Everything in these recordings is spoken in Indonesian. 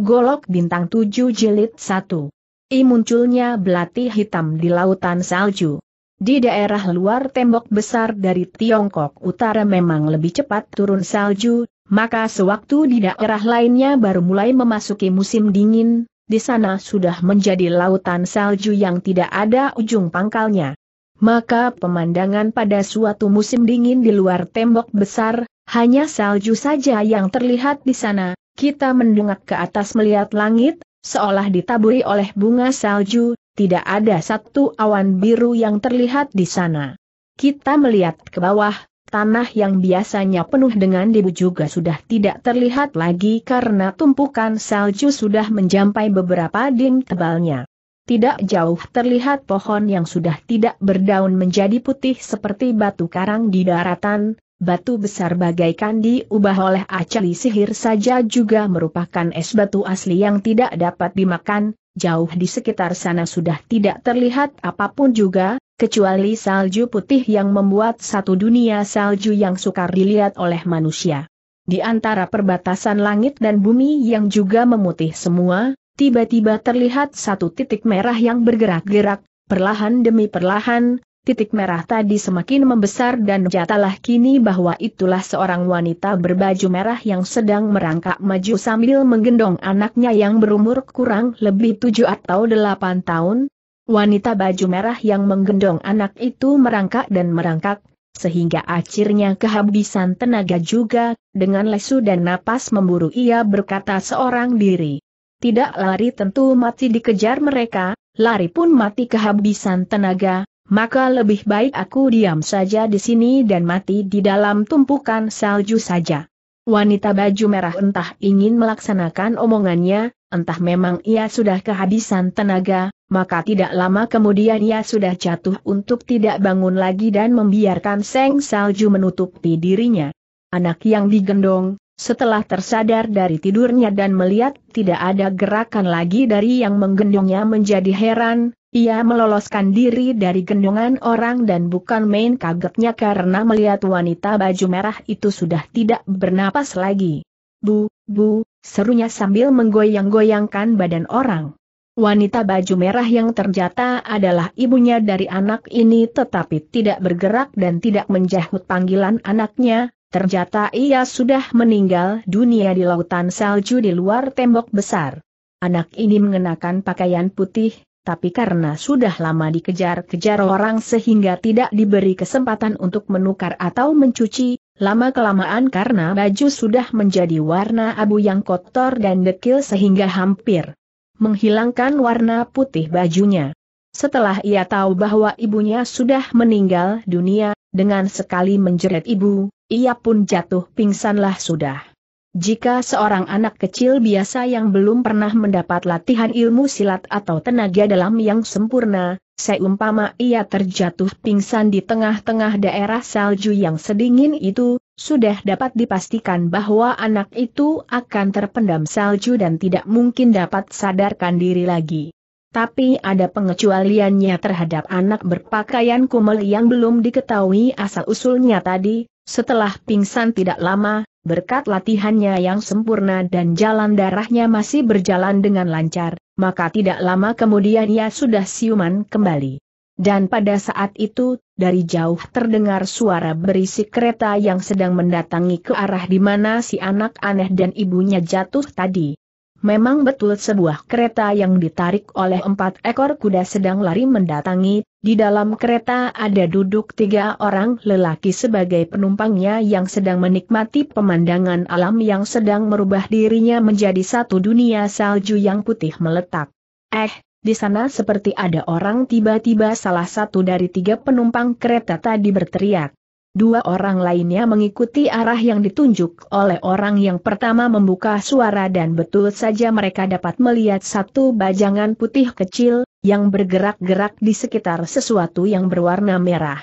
Golok Bintang 7 Jilid 1. I munculnya belati hitam di lautan salju. Di daerah luar tembok besar dari Tiongkok Utara memang lebih cepat turun salju, maka sewaktu di daerah lainnya baru mulai memasuki musim dingin, di sana sudah menjadi lautan salju yang tidak ada ujung pangkalnya. Maka pemandangan pada suatu musim dingin di luar tembok besar, hanya salju saja yang terlihat di sana, kita mendungak ke atas melihat langit, seolah ditaburi oleh bunga salju, tidak ada satu awan biru yang terlihat di sana. Kita melihat ke bawah, tanah yang biasanya penuh dengan debu juga sudah tidak terlihat lagi karena tumpukan salju sudah menjampai beberapa ding tebalnya. Tidak jauh terlihat pohon yang sudah tidak berdaun menjadi putih seperti batu karang di daratan, batu besar bagaikan diubah oleh acali sihir saja juga merupakan es batu asli yang tidak dapat dimakan, jauh di sekitar sana sudah tidak terlihat apapun juga, kecuali salju putih yang membuat satu dunia salju yang sukar dilihat oleh manusia. Di antara perbatasan langit dan bumi yang juga memutih semua, tiba-tiba terlihat satu titik merah yang bergerak-gerak, perlahan demi perlahan, titik merah tadi semakin membesar dan jatalah kini bahwa itulah seorang wanita berbaju merah yang sedang merangkak maju sambil menggendong anaknya yang berumur kurang lebih tujuh atau delapan tahun. Wanita baju merah yang menggendong anak itu merangkak dan merangkak, sehingga akhirnya kehabisan tenaga juga, dengan lesu dan napas memburu ia berkata seorang diri. Tidak lari tentu mati dikejar mereka, lari pun mati kehabisan tenaga, maka lebih baik aku diam saja di sini dan mati di dalam tumpukan salju saja. Wanita baju merah entah ingin melaksanakan omongannya, entah memang ia sudah kehabisan tenaga, maka tidak lama kemudian ia sudah jatuh untuk tidak bangun lagi dan membiarkan seng salju menutupi dirinya. Anak yang digendong, setelah tersadar dari tidurnya dan melihat tidak ada gerakan lagi dari yang menggendongnya menjadi heran, ia meloloskan diri dari gendongan orang dan bukan main kagetnya karena melihat wanita baju merah itu sudah tidak bernapas lagi. Bu, bu, serunya sambil menggoyang-goyangkan badan orang. Wanita baju merah yang terjata adalah ibunya dari anak ini tetapi tidak bergerak dan tidak menjahut panggilan anaknya, terjata ia sudah meninggal dunia di lautan salju di luar tembok besar. Anak ini mengenakan pakaian putih, tapi karena sudah lama dikejar-kejar orang sehingga tidak diberi kesempatan untuk menukar atau mencuci, lama-kelamaan karena baju sudah menjadi warna abu yang kotor dan dekil sehingga hampir menghilangkan warna putih bajunya. Setelah ia tahu bahwa ibunya sudah meninggal dunia, dengan sekali menjerit ibu, ia pun jatuh pingsanlah sudah. Jika seorang anak kecil biasa yang belum pernah mendapat latihan ilmu silat atau tenaga dalam yang sempurna, seumpama ia terjatuh pingsan di tengah-tengah daerah salju yang sedingin itu, sudah dapat dipastikan bahwa anak itu akan terpendam salju dan tidak mungkin dapat sadarkan diri lagi. Tapi ada pengecualiannya terhadap anak berpakaian kumel yang belum diketahui asal-usulnya tadi, setelah pingsan tidak lama, berkat latihannya yang sempurna dan jalan darahnya masih berjalan dengan lancar, maka tidak lama kemudian ia sudah siuman kembali. Dan pada saat itu, dari jauh terdengar suara berisik kereta yang sedang mendatangi ke arah di mana si anak aneh dan ibunya jatuh tadi. Memang betul sebuah kereta yang ditarik oleh empat ekor kuda sedang lari mendatangi, di dalam kereta ada duduk tiga orang lelaki sebagai penumpangnya yang sedang menikmati pemandangan alam yang sedang merubah dirinya menjadi satu dunia salju yang putih meletak. Eh, di sana seperti ada orang tiba-tiba salah satu dari tiga penumpang kereta tadi berteriak. Dua orang lainnya mengikuti arah yang ditunjuk oleh orang yang pertama membuka suara dan betul saja mereka dapat melihat satu bajangan putih kecil, yang bergerak-gerak di sekitar sesuatu yang berwarna merah.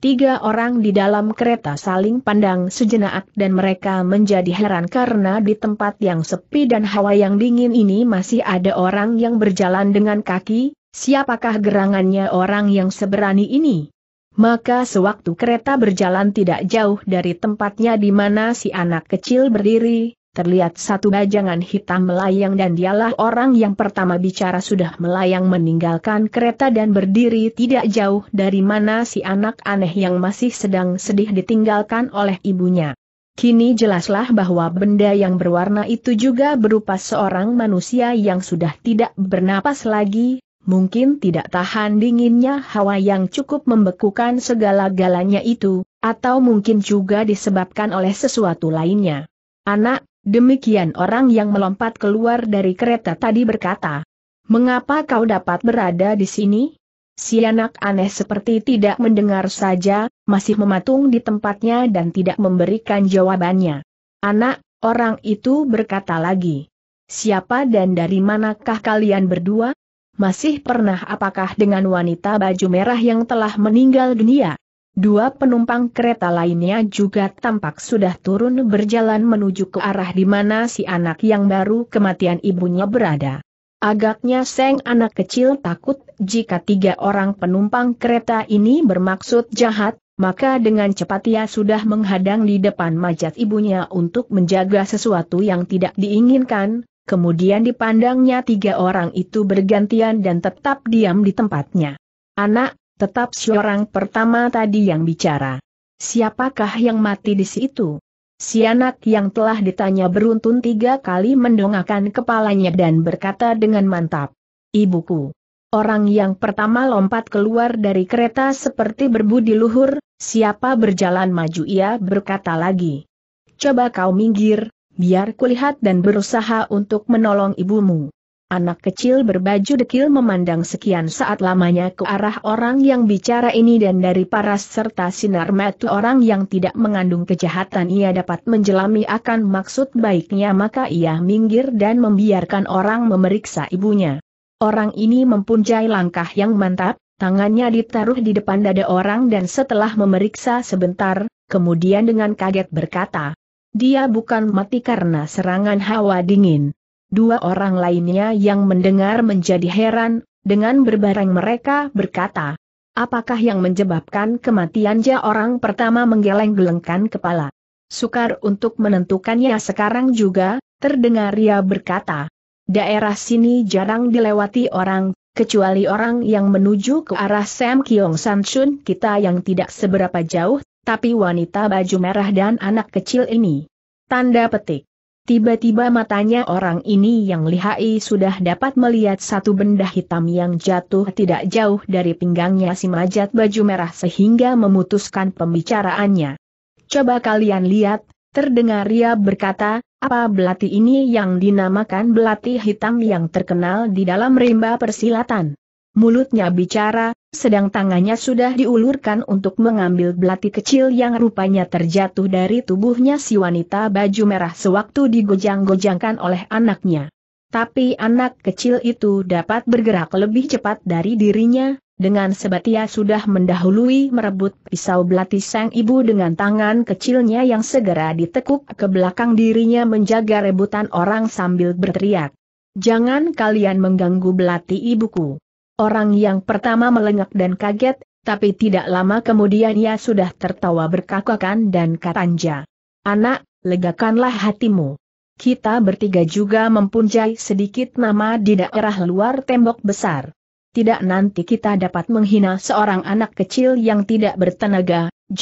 Tiga orang di dalam kereta saling pandang sejenak dan mereka menjadi heran karena di tempat yang sepi dan hawa yang dingin ini masih ada orang yang berjalan dengan kaki, siapakah gerangannya orang yang seberani ini? Maka sewaktu kereta berjalan tidak jauh dari tempatnya di mana si anak kecil berdiri, terlihat satu bajangan hitam melayang dan dialah orang yang pertama bicara sudah melayang meninggalkan kereta dan berdiri tidak jauh dari mana si anak aneh yang masih sedang sedih ditinggalkan oleh ibunya. Kini jelaslah bahwa benda yang berwarna itu juga berupa seorang manusia yang sudah tidak bernapas lagi, mungkin tidak tahan dinginnya hawa yang cukup membekukan segala-galanya itu, atau mungkin juga disebabkan oleh sesuatu lainnya. Anak, demikian orang yang melompat keluar dari kereta tadi berkata. Mengapa kau dapat berada di sini? Si anak aneh seperti tidak mendengar saja, masih mematung di tempatnya dan tidak memberikan jawabannya. Anak, orang itu berkata lagi. Siapa dan dari manakah kalian berdua? masih pernah apakah dengan wanita baju merah yang telah meninggal dunia. Dua penumpang kereta lainnya juga tampak sudah turun berjalan menuju ke arah di mana si anak yang baru kematian ibunya berada. Agaknya Seng anak kecil takut jika tiga orang penumpang kereta ini bermaksud jahat, maka dengan cepat ia sudah menghadang di depan majat ibunya untuk menjaga sesuatu yang tidak diinginkan, kemudian dipandangnya tiga orang itu bergantian dan tetap diam di tempatnya. Anak, tetap si orang pertama tadi yang bicara. Siapakah yang mati di situ? Si anak yang telah ditanya beruntun tiga kali mendongakkan kepalanya dan berkata dengan mantap. Ibuku. Orang yang pertama lompat keluar dari kereta seperti berbudi luhur, siapa berjalan maju ia berkata lagi. Coba kau minggir, Biar kulihat dan berusaha untuk menolong ibumu. Anak kecil berbaju dekil memandang sekian saat lamanya ke arah orang yang bicara ini dan dari paras serta sinar mata orang yang tidak mengandung kejahatan ia dapat menjelami akan maksud baiknya maka ia minggir dan membiarkan orang memeriksa ibunya. Orang ini mempunyai langkah yang mantap, Tangannya ditaruh di depan dada orang dan setelah memeriksa sebentar, kemudian dengan kaget berkata, dia bukan mati karena serangan hawa dingin. Dua orang lainnya yang mendengar menjadi heran, dengan berbareng mereka berkata, Apakah yang menyebabkan kematian Ja orang pertama menggeleng-gelengkan kepala? Sukar untuk menentukannya sekarang juga, terdengar ia berkata. Daerah sini jarang dilewati orang, kecuali orang yang menuju ke arah Sam Kiong San kita yang tidak seberapa jauh tapi wanita baju merah dan anak kecil ini. Tanda petik. Tiba-tiba matanya orang ini yang lihai sudah dapat melihat satu benda hitam yang jatuh tidak jauh dari pinggangnya si majat baju merah sehingga memutuskan pembicaraannya. Coba kalian lihat, terdengar ia berkata, apa belati ini yang dinamakan belati hitam yang terkenal di dalam rimba persilatan? mulutnya bicara, sedang tangannya sudah diulurkan untuk mengambil belati kecil yang rupanya terjatuh dari tubuhnya si wanita baju merah sewaktu digojang-gojangkan oleh anaknya. Tapi anak kecil itu dapat bergerak lebih cepat dari dirinya, dengan sebatia sudah mendahului merebut pisau belati sang ibu dengan tangan kecilnya yang segera ditekuk ke belakang dirinya menjaga rebutan orang sambil berteriak. Jangan kalian mengganggu belati ibuku. Orang yang pertama melengak dan kaget, tapi tidak lama kemudian ia sudah tertawa berkakakan dan katanja. Anak, legakanlah hatimu. Kita bertiga juga mempunyai sedikit nama di daerah luar tembok besar. Tidak nanti kita dapat menghina seorang anak kecil yang tidak bertenaga, J.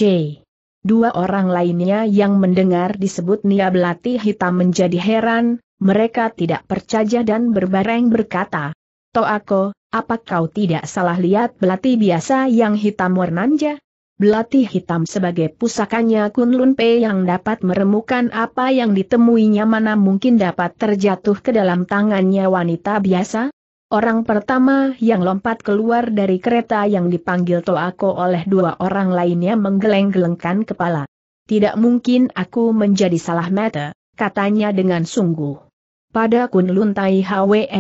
Dua orang lainnya yang mendengar disebut Nia Belati Hitam menjadi heran, mereka tidak percaya dan berbareng berkata, Toako, apa kau tidak salah lihat belati biasa yang hitam warnanya? Belati hitam sebagai pusakanya Kunlun Pe yang dapat meremukan apa yang ditemuinya mana mungkin dapat terjatuh ke dalam tangannya wanita biasa? Orang pertama yang lompat keluar dari kereta yang dipanggil Toako oleh dua orang lainnya menggeleng-gelengkan kepala. Tidak mungkin aku menjadi salah mata, katanya dengan sungguh. Pada Kunlun Tai Hwe,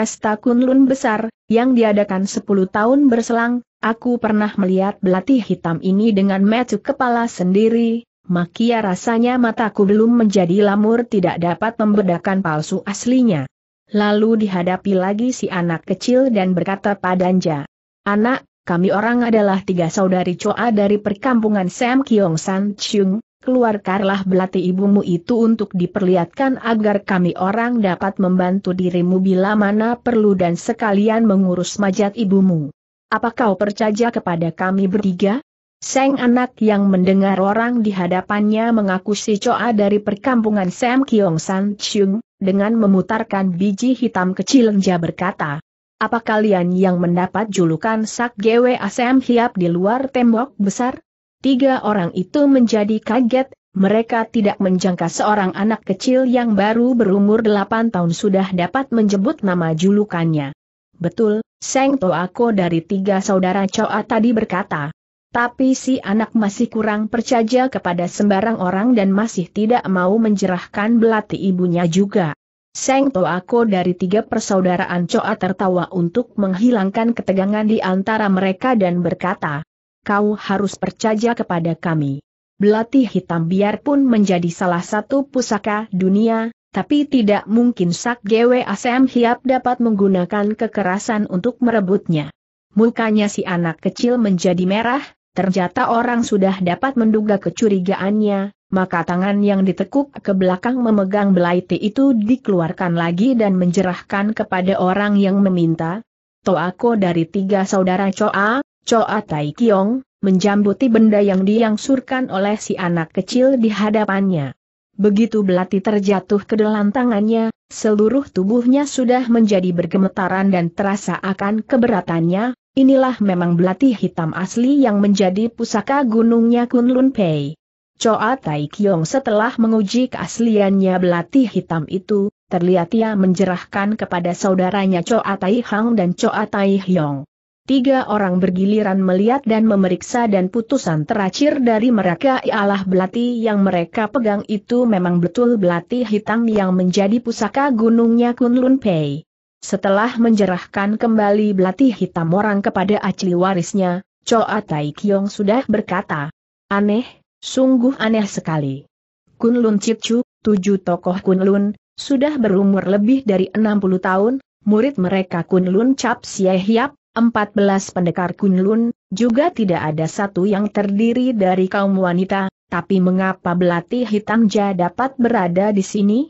pesta kunlun besar, yang diadakan 10 tahun berselang, aku pernah melihat belati hitam ini dengan metu kepala sendiri, makia rasanya mataku belum menjadi lamur tidak dapat membedakan palsu aslinya. Lalu dihadapi lagi si anak kecil dan berkata padanja, Anak, kami orang adalah tiga saudari coa dari perkampungan Sam Kiong San Chung, keluarkanlah belati ibumu itu untuk diperlihatkan agar kami orang dapat membantu dirimu bila mana perlu dan sekalian mengurus majat ibumu. Apa kau percaya kepada kami bertiga? Seng anak yang mendengar orang di hadapannya mengaku si Choa dari perkampungan Sam Kiong San Chung, dengan memutarkan biji hitam kecil dia berkata, Apa kalian yang mendapat julukan Sak Gwa Asam Hiap di luar tembok besar? Tiga orang itu menjadi kaget, mereka tidak menjangka seorang anak kecil yang baru berumur delapan tahun sudah dapat menjemput nama julukannya. Betul, Seng Toako dari tiga saudara Choa tadi berkata. Tapi si anak masih kurang percaya kepada sembarang orang dan masih tidak mau menjerahkan belati ibunya juga. Seng Toako dari tiga persaudaraan Choa tertawa untuk menghilangkan ketegangan di antara mereka dan berkata, kau harus percaya kepada kami. Belati hitam biarpun menjadi salah satu pusaka dunia, tapi tidak mungkin Sak Gwe Asem Hiap dapat menggunakan kekerasan untuk merebutnya. Mukanya si anak kecil menjadi merah, ternyata orang sudah dapat menduga kecurigaannya, maka tangan yang ditekuk ke belakang memegang belati itu dikeluarkan lagi dan menjerahkan kepada orang yang meminta. Toako dari tiga saudara Choa, Choa Tai Kiong, menjambuti benda yang diangsurkan oleh si anak kecil di hadapannya. Begitu belati terjatuh ke dalam tangannya, seluruh tubuhnya sudah menjadi bergemetaran dan terasa akan keberatannya, inilah memang belati hitam asli yang menjadi pusaka gunungnya Kunlun Pei. Choa Tai Kiong setelah menguji keasliannya belati hitam itu, terlihat ia menjerahkan kepada saudaranya Choa Tai Hang dan Choa Tai Hyong. Tiga orang bergiliran melihat dan memeriksa dan putusan terakhir dari mereka ialah belati yang mereka pegang itu memang betul belati hitam yang menjadi pusaka gunungnya Kunlun Pei. Setelah menjerahkan kembali belati hitam orang kepada acli warisnya, Choa Tai Kiong sudah berkata, Aneh, sungguh aneh sekali. Kunlun Cicu, tujuh tokoh Kunlun, sudah berumur lebih dari 60 tahun, murid mereka Kunlun Cap Siehiap, Hiap, 14 pendekar Kunlun, juga tidak ada satu yang terdiri dari kaum wanita, tapi mengapa belati hitamja dapat berada di sini?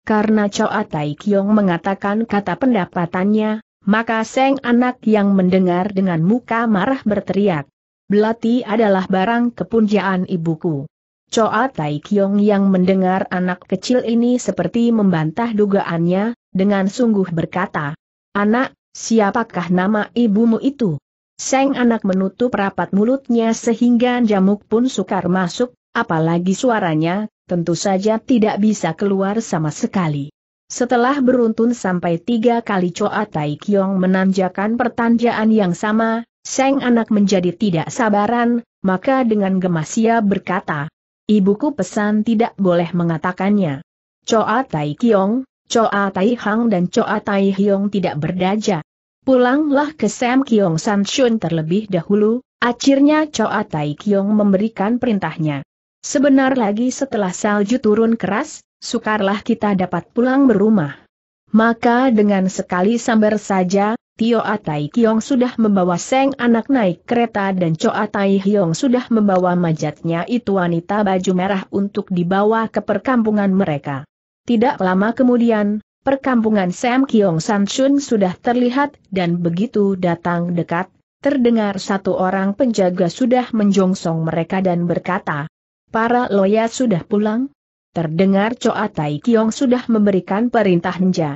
Karena Choa Tai Kiong mengatakan kata pendapatannya, maka Seng anak yang mendengar dengan muka marah berteriak. Belati adalah barang kepunjaan ibuku. Choa Tai Kiong yang mendengar anak kecil ini seperti membantah dugaannya, dengan sungguh berkata, Anak, Siapakah nama ibumu itu? Seng anak menutup rapat mulutnya sehingga jamuk pun sukar masuk, apalagi suaranya, tentu saja tidak bisa keluar sama sekali. Setelah beruntun sampai tiga kali Choa Tai Kiong menanjakan pertanjaan yang sama, Seng anak menjadi tidak sabaran, maka dengan gemas ia berkata, Ibuku pesan tidak boleh mengatakannya. Choa Tai Kiong, Choa Tai Hang dan Choa Tai Hyong tidak berdaja. Pulanglah ke Sam Kiong San Shun terlebih dahulu, akhirnya Choa Tai Kiong memberikan perintahnya. Sebenar lagi setelah salju turun keras, sukarlah kita dapat pulang berumah. Maka dengan sekali sambar saja, Tio Atai Kiong sudah membawa Seng anak naik kereta dan Cho Tai Hyong sudah membawa majatnya itu wanita baju merah untuk dibawa ke perkampungan mereka. Tidak lama kemudian, perkampungan Sam Kiong San Chun sudah terlihat dan begitu datang dekat, terdengar satu orang penjaga sudah menjongsong mereka dan berkata, Para loya sudah pulang? Terdengar Choa Tai Kiong sudah memberikan perintah Nja.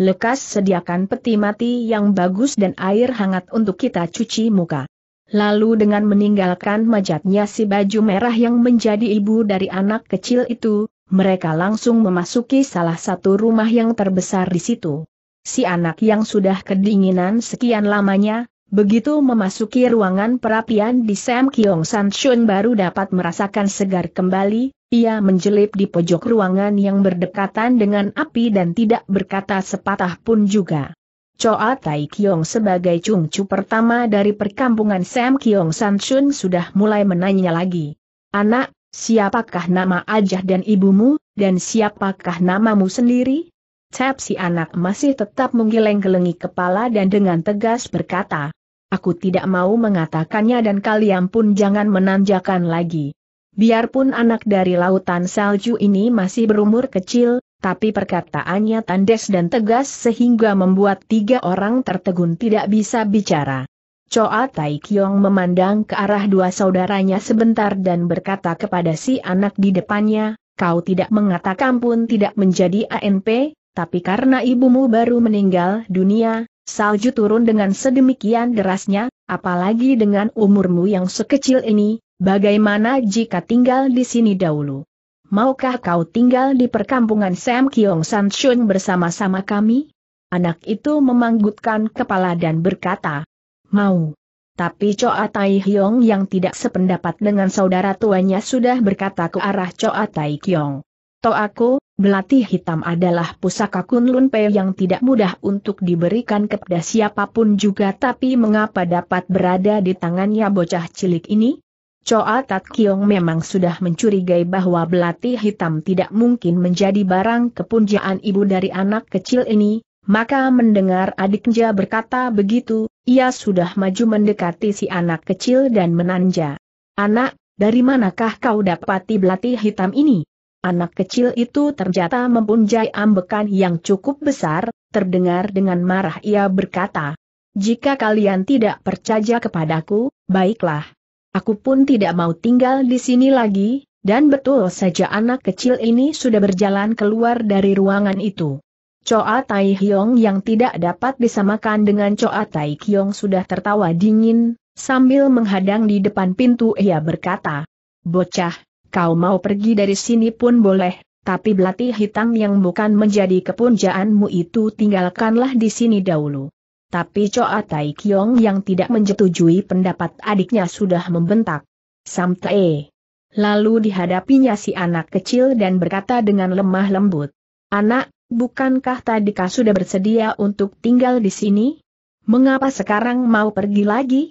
Lekas sediakan peti mati yang bagus dan air hangat untuk kita cuci muka. Lalu dengan meninggalkan majatnya si baju merah yang menjadi ibu dari anak kecil itu, mereka langsung memasuki salah satu rumah yang terbesar di situ. Si anak yang sudah kedinginan sekian lamanya, begitu memasuki ruangan perapian di Sam Kiong San Shun baru dapat merasakan segar kembali, ia menjelip di pojok ruangan yang berdekatan dengan api dan tidak berkata sepatah pun juga. Choa Tai Kiong sebagai cungcu pertama dari perkampungan Sam Kiong San Shun sudah mulai menanya lagi. Anak, Siapakah nama ajah dan ibumu, dan siapakah namamu sendiri? Tep si anak masih tetap menggeleng-gelengi kepala dan dengan tegas berkata, Aku tidak mau mengatakannya dan kalian pun jangan menanjakan lagi. Biarpun anak dari lautan salju ini masih berumur kecil, tapi perkataannya tandes dan tegas sehingga membuat tiga orang tertegun tidak bisa bicara. Choa Tai Kiong memandang ke arah dua saudaranya sebentar dan berkata kepada si anak di depannya, kau tidak mengatakan pun tidak menjadi ANP, tapi karena ibumu baru meninggal dunia, salju turun dengan sedemikian derasnya, apalagi dengan umurmu yang sekecil ini, bagaimana jika tinggal di sini dahulu? Maukah kau tinggal di perkampungan Sam Kiong San Shun bersama-sama kami? Anak itu memanggutkan kepala dan berkata, mau. Tapi Choa Tai Hyong yang tidak sependapat dengan saudara tuanya sudah berkata ke arah Choa Tai Kyong. To aku, belati hitam adalah pusaka Kunlun Pei yang tidak mudah untuk diberikan kepada siapapun juga tapi mengapa dapat berada di tangannya bocah cilik ini? Choa Tat Kiong memang sudah mencurigai bahwa belati hitam tidak mungkin menjadi barang kepunjaan ibu dari anak kecil ini, maka mendengar adiknya berkata begitu, ia sudah maju mendekati si anak kecil dan menanja. Anak, dari manakah kau dapati belati hitam ini? Anak kecil itu ternyata mempunyai ambekan yang cukup besar, terdengar dengan marah ia berkata, Jika kalian tidak percaya kepadaku, baiklah. Aku pun tidak mau tinggal di sini lagi, dan betul saja anak kecil ini sudah berjalan keluar dari ruangan itu. Choa Tai Hyong yang tidak dapat disamakan dengan Choa Tai Kyong sudah tertawa dingin, sambil menghadang di depan pintu ia berkata, Bocah, kau mau pergi dari sini pun boleh, tapi belati hitam yang bukan menjadi kepunjaanmu itu tinggalkanlah di sini dahulu. Tapi Choa Tai Kyong yang tidak menyetujui pendapat adiknya sudah membentak. Samte. Lalu dihadapinya si anak kecil dan berkata dengan lemah lembut. Anak, bukankah tadi kau sudah bersedia untuk tinggal di sini? Mengapa sekarang mau pergi lagi?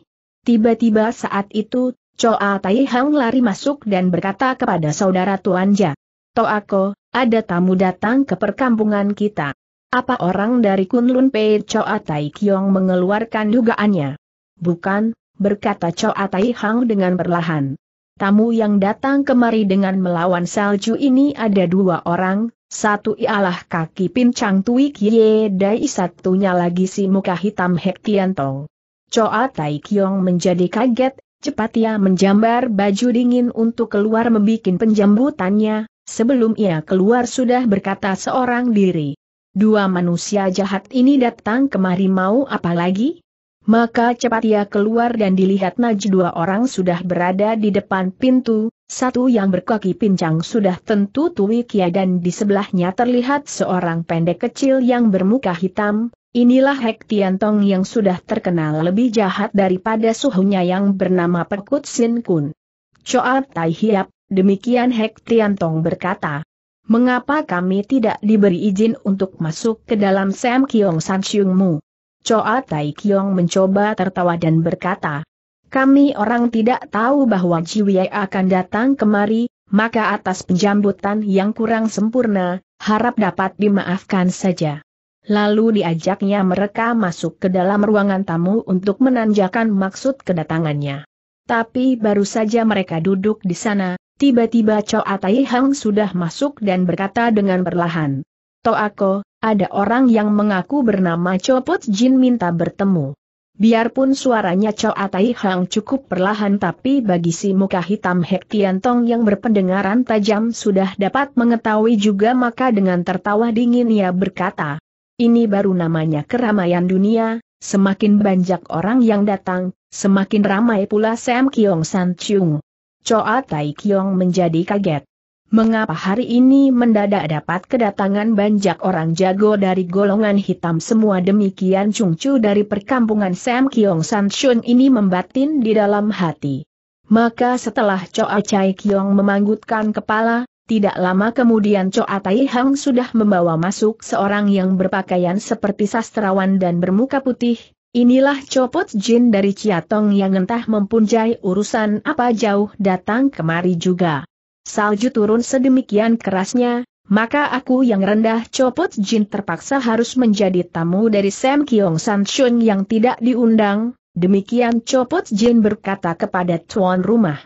Tiba-tiba saat itu, Choa Tai Hang lari masuk dan berkata kepada saudara Tuanja. Toako, ada tamu datang ke perkampungan kita. Apa orang dari Kunlun Pei Choa Tai Kiong mengeluarkan dugaannya? Bukan, berkata Choa Tai Hang dengan perlahan. Tamu yang datang kemari dengan melawan salju ini ada dua orang, satu ialah kaki pincang Tuik Ye Dai satunya lagi si muka hitam Hek Tong. Choa Tai Kiong menjadi kaget, cepat ia menjambar baju dingin untuk keluar membuat penjambutannya, sebelum ia keluar sudah berkata seorang diri. Dua manusia jahat ini datang kemari mau apa lagi? Maka cepat ia keluar dan dilihat Naj dua orang sudah berada di depan pintu, satu yang berkaki pincang sudah tentu Tui Kia dan di sebelahnya terlihat seorang pendek kecil yang bermuka hitam, inilah Hek Tiantong yang sudah terkenal lebih jahat daripada suhunya yang bernama Perkut Sin Kun. Choat Tai Hiap, demikian Hek Tiantong berkata. Mengapa kami tidak diberi izin untuk masuk ke dalam Sam Kiong San Siung Mu? Choa Tai Kiong mencoba tertawa dan berkata, kami orang tidak tahu bahwa Jiwie akan datang kemari, maka atas penjambutan yang kurang sempurna, harap dapat dimaafkan saja. Lalu diajaknya mereka masuk ke dalam ruangan tamu untuk menanjakan maksud kedatangannya. Tapi baru saja mereka duduk di sana, tiba-tiba Choa Tai Hang sudah masuk dan berkata dengan perlahan. Toako, ada orang yang mengaku bernama Copot Jin minta bertemu. Biarpun suaranya Cao Atai Hang cukup perlahan tapi bagi si muka hitam Hek Tian Tong yang berpendengaran tajam sudah dapat mengetahui juga maka dengan tertawa dingin ia berkata, ini baru namanya keramaian dunia, semakin banyak orang yang datang, semakin ramai pula Sam Kiong San Chung. Cao Atai Kiong menjadi kaget. Mengapa hari ini mendadak dapat kedatangan banyak orang jago dari golongan hitam semua demikian cungcu dari perkampungan Sam Kiong San Shun ini membatin di dalam hati. Maka setelah Choa Chai Kiong memanggutkan kepala, tidak lama kemudian Choa Tai Hang sudah membawa masuk seorang yang berpakaian seperti sastrawan dan bermuka putih, Inilah copot jin dari Ciatong yang entah mempunjai urusan apa jauh datang kemari juga. Salju turun sedemikian kerasnya, maka aku yang rendah copot jin terpaksa harus menjadi tamu dari Sam Kiong San Shun yang tidak diundang, demikian copot jin berkata kepada tuan rumah.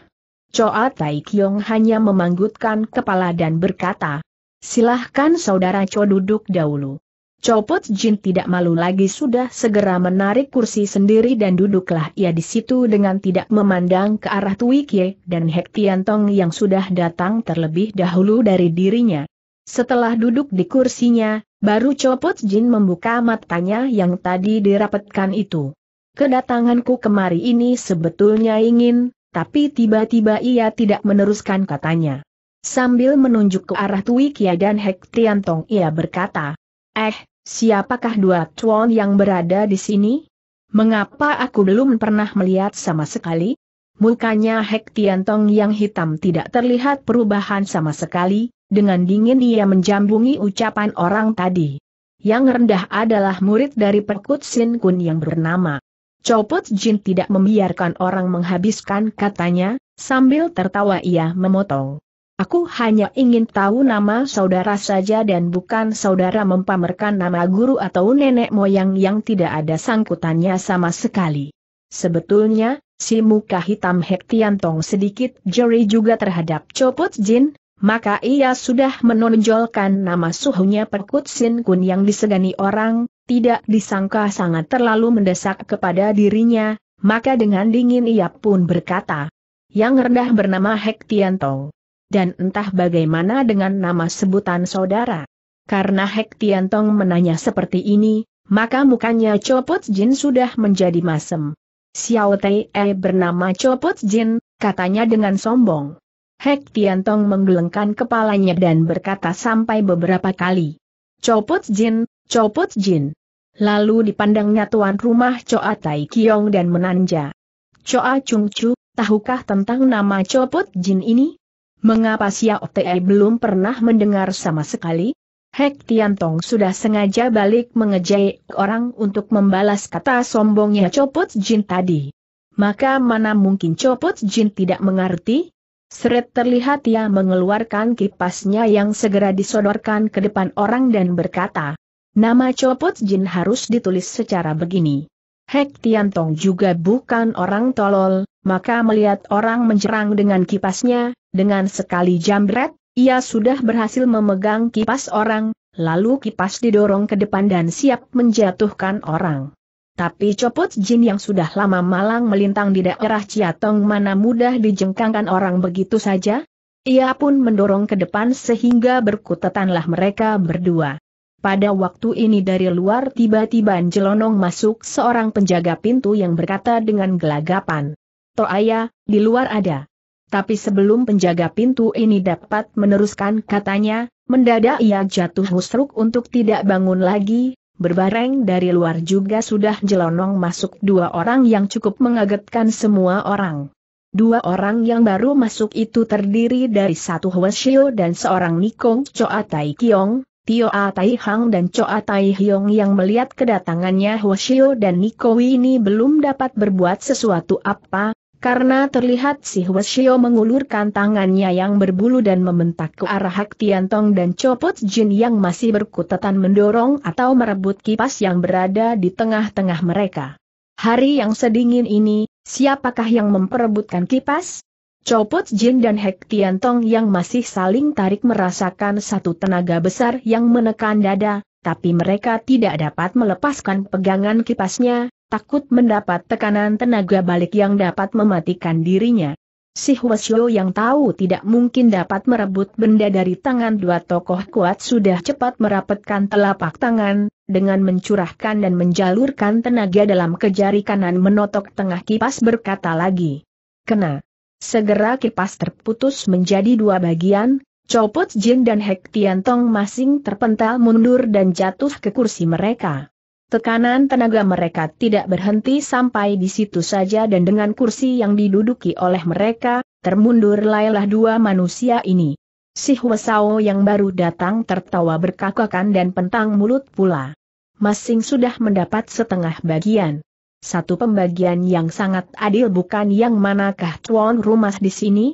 Choa Tai Kiong hanya memanggutkan kepala dan berkata, Silahkan saudara Cho duduk dahulu. Copot Jin tidak malu lagi sudah segera menarik kursi sendiri dan duduklah ia di situ dengan tidak memandang ke arah Tuikye dan Hek Tong yang sudah datang terlebih dahulu dari dirinya. Setelah duduk di kursinya, baru Copot Jin membuka matanya yang tadi dirapatkan itu. Kedatanganku kemari ini sebetulnya ingin, tapi tiba-tiba ia tidak meneruskan katanya. Sambil menunjuk ke arah Tuikye dan Hek Tong ia berkata, Eh, Siapakah dua tuan yang berada di sini? Mengapa aku belum pernah melihat sama sekali? Mukanya Hek Tiantong yang hitam tidak terlihat perubahan sama sekali, dengan dingin ia menjambungi ucapan orang tadi. Yang rendah adalah murid dari Perkut Sin Kun yang bernama. Copot Jin tidak membiarkan orang menghabiskan katanya, sambil tertawa ia memotong. Aku hanya ingin tahu nama saudara saja dan bukan saudara mempamerkan nama guru atau nenek moyang yang tidak ada sangkutannya sama sekali. Sebetulnya, si muka hitam Tong sedikit jeri juga terhadap Copot Jin, maka ia sudah menonjolkan nama suhunya Perkut Sin Kun yang disegani orang, tidak disangka sangat terlalu mendesak kepada dirinya, maka dengan dingin ia pun berkata, yang rendah bernama Hek Tong dan entah bagaimana dengan nama sebutan saudara. Karena Hek Tong menanya seperti ini, maka mukanya Copot Jin sudah menjadi masem. Xiao Tai -e eh, bernama Copot Jin, katanya dengan sombong. Hek Tong menggelengkan kepalanya dan berkata sampai beberapa kali. Copot Jin, Copot Jin. Lalu dipandangnya tuan rumah Choa Tai Kiong dan menanja. Choa Chung Chu, tahukah tentang nama Copot Jin ini? Mengapa Xiao Te belum pernah mendengar sama sekali? Hek Tong sudah sengaja balik mengejek orang untuk membalas kata sombongnya Copot Jin tadi. Maka mana mungkin Copot Jin tidak mengerti? Seret terlihat ia mengeluarkan kipasnya yang segera disodorkan ke depan orang dan berkata, Nama Copot Jin harus ditulis secara begini. Hek Tong juga bukan orang tolol, maka melihat orang menyerang dengan kipasnya, dengan sekali jambret, ia sudah berhasil memegang kipas orang, lalu kipas didorong ke depan dan siap menjatuhkan orang. Tapi copot jin yang sudah lama malang melintang di daerah Ciatong mana mudah dijengkangkan orang begitu saja? Ia pun mendorong ke depan sehingga berkutatanlah mereka berdua. Pada waktu ini dari luar tiba-tiba jelonong masuk seorang penjaga pintu yang berkata dengan gelagapan. Toaya, di luar ada. Tapi sebelum penjaga pintu ini dapat meneruskan katanya, mendadak ia jatuh musruk untuk tidak bangun lagi, Berbareng dari luar juga sudah jelonong masuk dua orang yang cukup mengagetkan semua orang. Dua orang yang baru masuk itu terdiri dari satu Hwasyo dan seorang Nikong Choa Tai Kiong, Tio A Tai Hang dan Choa Tai Hyong yang melihat kedatangannya Hwasyo dan Niko ini belum dapat berbuat sesuatu apa, karena terlihat si Hwasyo mengulurkan tangannya yang berbulu dan membentak ke arah Hak Tian Tong dan Copot Jin yang masih berkutatan mendorong atau merebut kipas yang berada di tengah-tengah mereka. Hari yang sedingin ini, siapakah yang memperebutkan kipas? Copot Jin dan Hak Tian Tong yang masih saling tarik merasakan satu tenaga besar yang menekan dada, tapi mereka tidak dapat melepaskan pegangan kipasnya, takut mendapat tekanan tenaga balik yang dapat mematikan dirinya. Si Huasyo yang tahu tidak mungkin dapat merebut benda dari tangan dua tokoh kuat sudah cepat merapatkan telapak tangan, dengan mencurahkan dan menjalurkan tenaga dalam kejari kanan menotok tengah kipas berkata lagi. Kena. Segera kipas terputus menjadi dua bagian, Copot Jin dan Hek Tong masing terpental mundur dan jatuh ke kursi mereka. Tekanan tenaga mereka tidak berhenti sampai di situ saja dan dengan kursi yang diduduki oleh mereka, termundur lailah dua manusia ini. Si Huasao yang baru datang tertawa berkakakan dan pentang mulut pula. Masing sudah mendapat setengah bagian. Satu pembagian yang sangat adil bukan yang manakah tuan rumah di sini?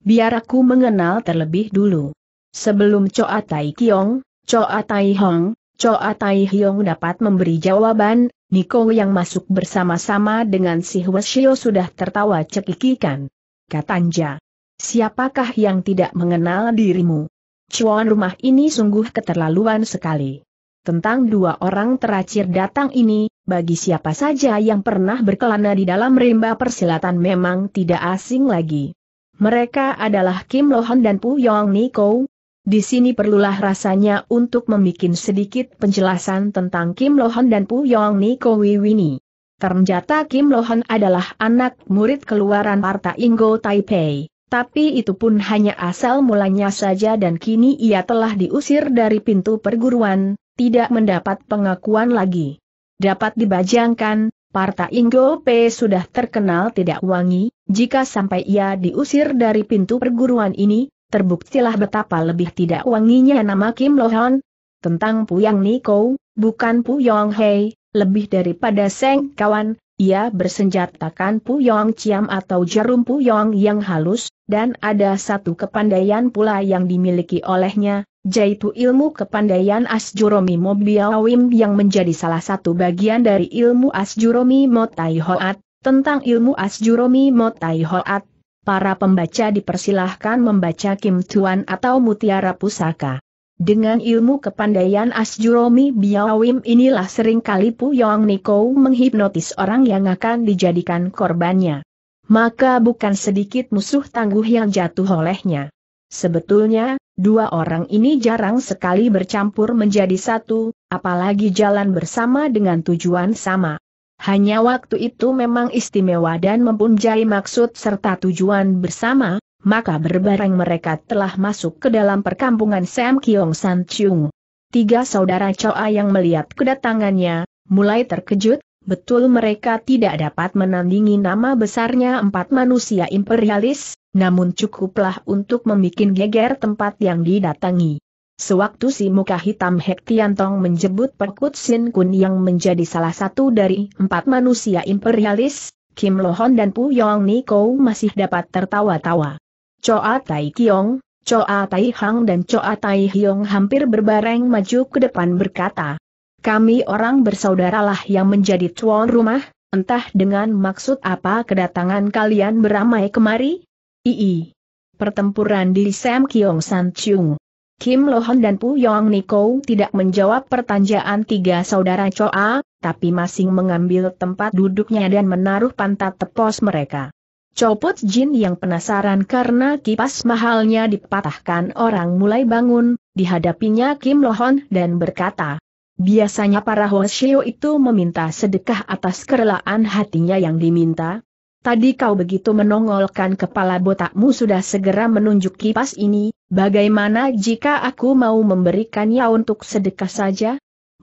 Biar aku mengenal terlebih dulu. Sebelum Choa Tai Kiong, Choa Tai Hong, Choa Tai Hyong dapat memberi jawaban, Niko yang masuk bersama-sama dengan si Hwasyo sudah tertawa cekikikan. Katanja. Siapakah yang tidak mengenal dirimu? Cuan rumah ini sungguh keterlaluan sekali. Tentang dua orang teracir datang ini, bagi siapa saja yang pernah berkelana di dalam rimba persilatan memang tidak asing lagi. Mereka adalah Kim Lohan dan Puyong Niko, di sini perlulah rasanya untuk membuat sedikit penjelasan tentang Kim Lohan dan Pu Puyong Niko Wiwini. Ternyata Kim Lohan adalah anak murid keluaran Parta Ingo Taipei. Tapi itu pun hanya asal mulanya saja dan kini ia telah diusir dari pintu perguruan, tidak mendapat pengakuan lagi. Dapat dibajangkan, Parta Ingo P sudah terkenal tidak wangi, jika sampai ia diusir dari pintu perguruan ini, terbuktilah betapa lebih tidak wanginya nama Kim Lohan. Tentang Puyang Niko, bukan Puyong Hei, lebih daripada Seng Kawan, ia bersenjatakan Puyong Ciam atau jarum Puyong yang halus, dan ada satu kepandaian pula yang dimiliki olehnya, yaitu ilmu kepandaian Asjuromi Mobiawim yang menjadi salah satu bagian dari ilmu Asjuromi Motai Hoat. Tentang ilmu Asjuromi Motai Hoat, para pembaca dipersilahkan membaca Kim Tuan atau Mutiara Pusaka. Dengan ilmu kepandaian Asjuromi Biawim inilah seringkali Puyong Niko menghipnotis orang yang akan dijadikan korbannya. Maka bukan sedikit musuh tangguh yang jatuh olehnya. Sebetulnya, dua orang ini jarang sekali bercampur menjadi satu, apalagi jalan bersama dengan tujuan sama. Hanya waktu itu memang istimewa dan mempunyai maksud serta tujuan bersama, maka berbareng mereka telah masuk ke dalam perkampungan Sam Kiong San Chung. Tiga saudara Choa yang melihat kedatangannya, mulai terkejut, betul mereka tidak dapat menandingi nama besarnya empat manusia imperialis, namun cukuplah untuk membuat geger tempat yang didatangi. Sewaktu si muka hitam Hek Tong menjemput Perkut Sin Kun yang menjadi salah satu dari empat manusia imperialis, Kim Lohon dan Pu Yong Niko masih dapat tertawa-tawa. Choa Tai Kiong, Choa Tai Hang dan Choa Tai Hiong hampir berbareng maju ke depan berkata, Kami orang bersaudaralah yang menjadi tuan rumah, entah dengan maksud apa kedatangan kalian beramai kemari? Ii. Pertempuran di Sam Kiong San Chung Kim Lohan dan Pu Puyong Niko tidak menjawab pertanyaan tiga saudara Choa, tapi masing mengambil tempat duduknya dan menaruh pantat tepos mereka. Copot Jin yang penasaran karena kipas mahalnya dipatahkan orang mulai bangun, dihadapinya Kim Lohon dan berkata, Biasanya para Hoshio itu meminta sedekah atas kerelaan hatinya yang diminta, Tadi kau begitu menongolkan kepala botakmu sudah segera menunjuk kipas ini, bagaimana jika aku mau memberikannya untuk sedekah saja?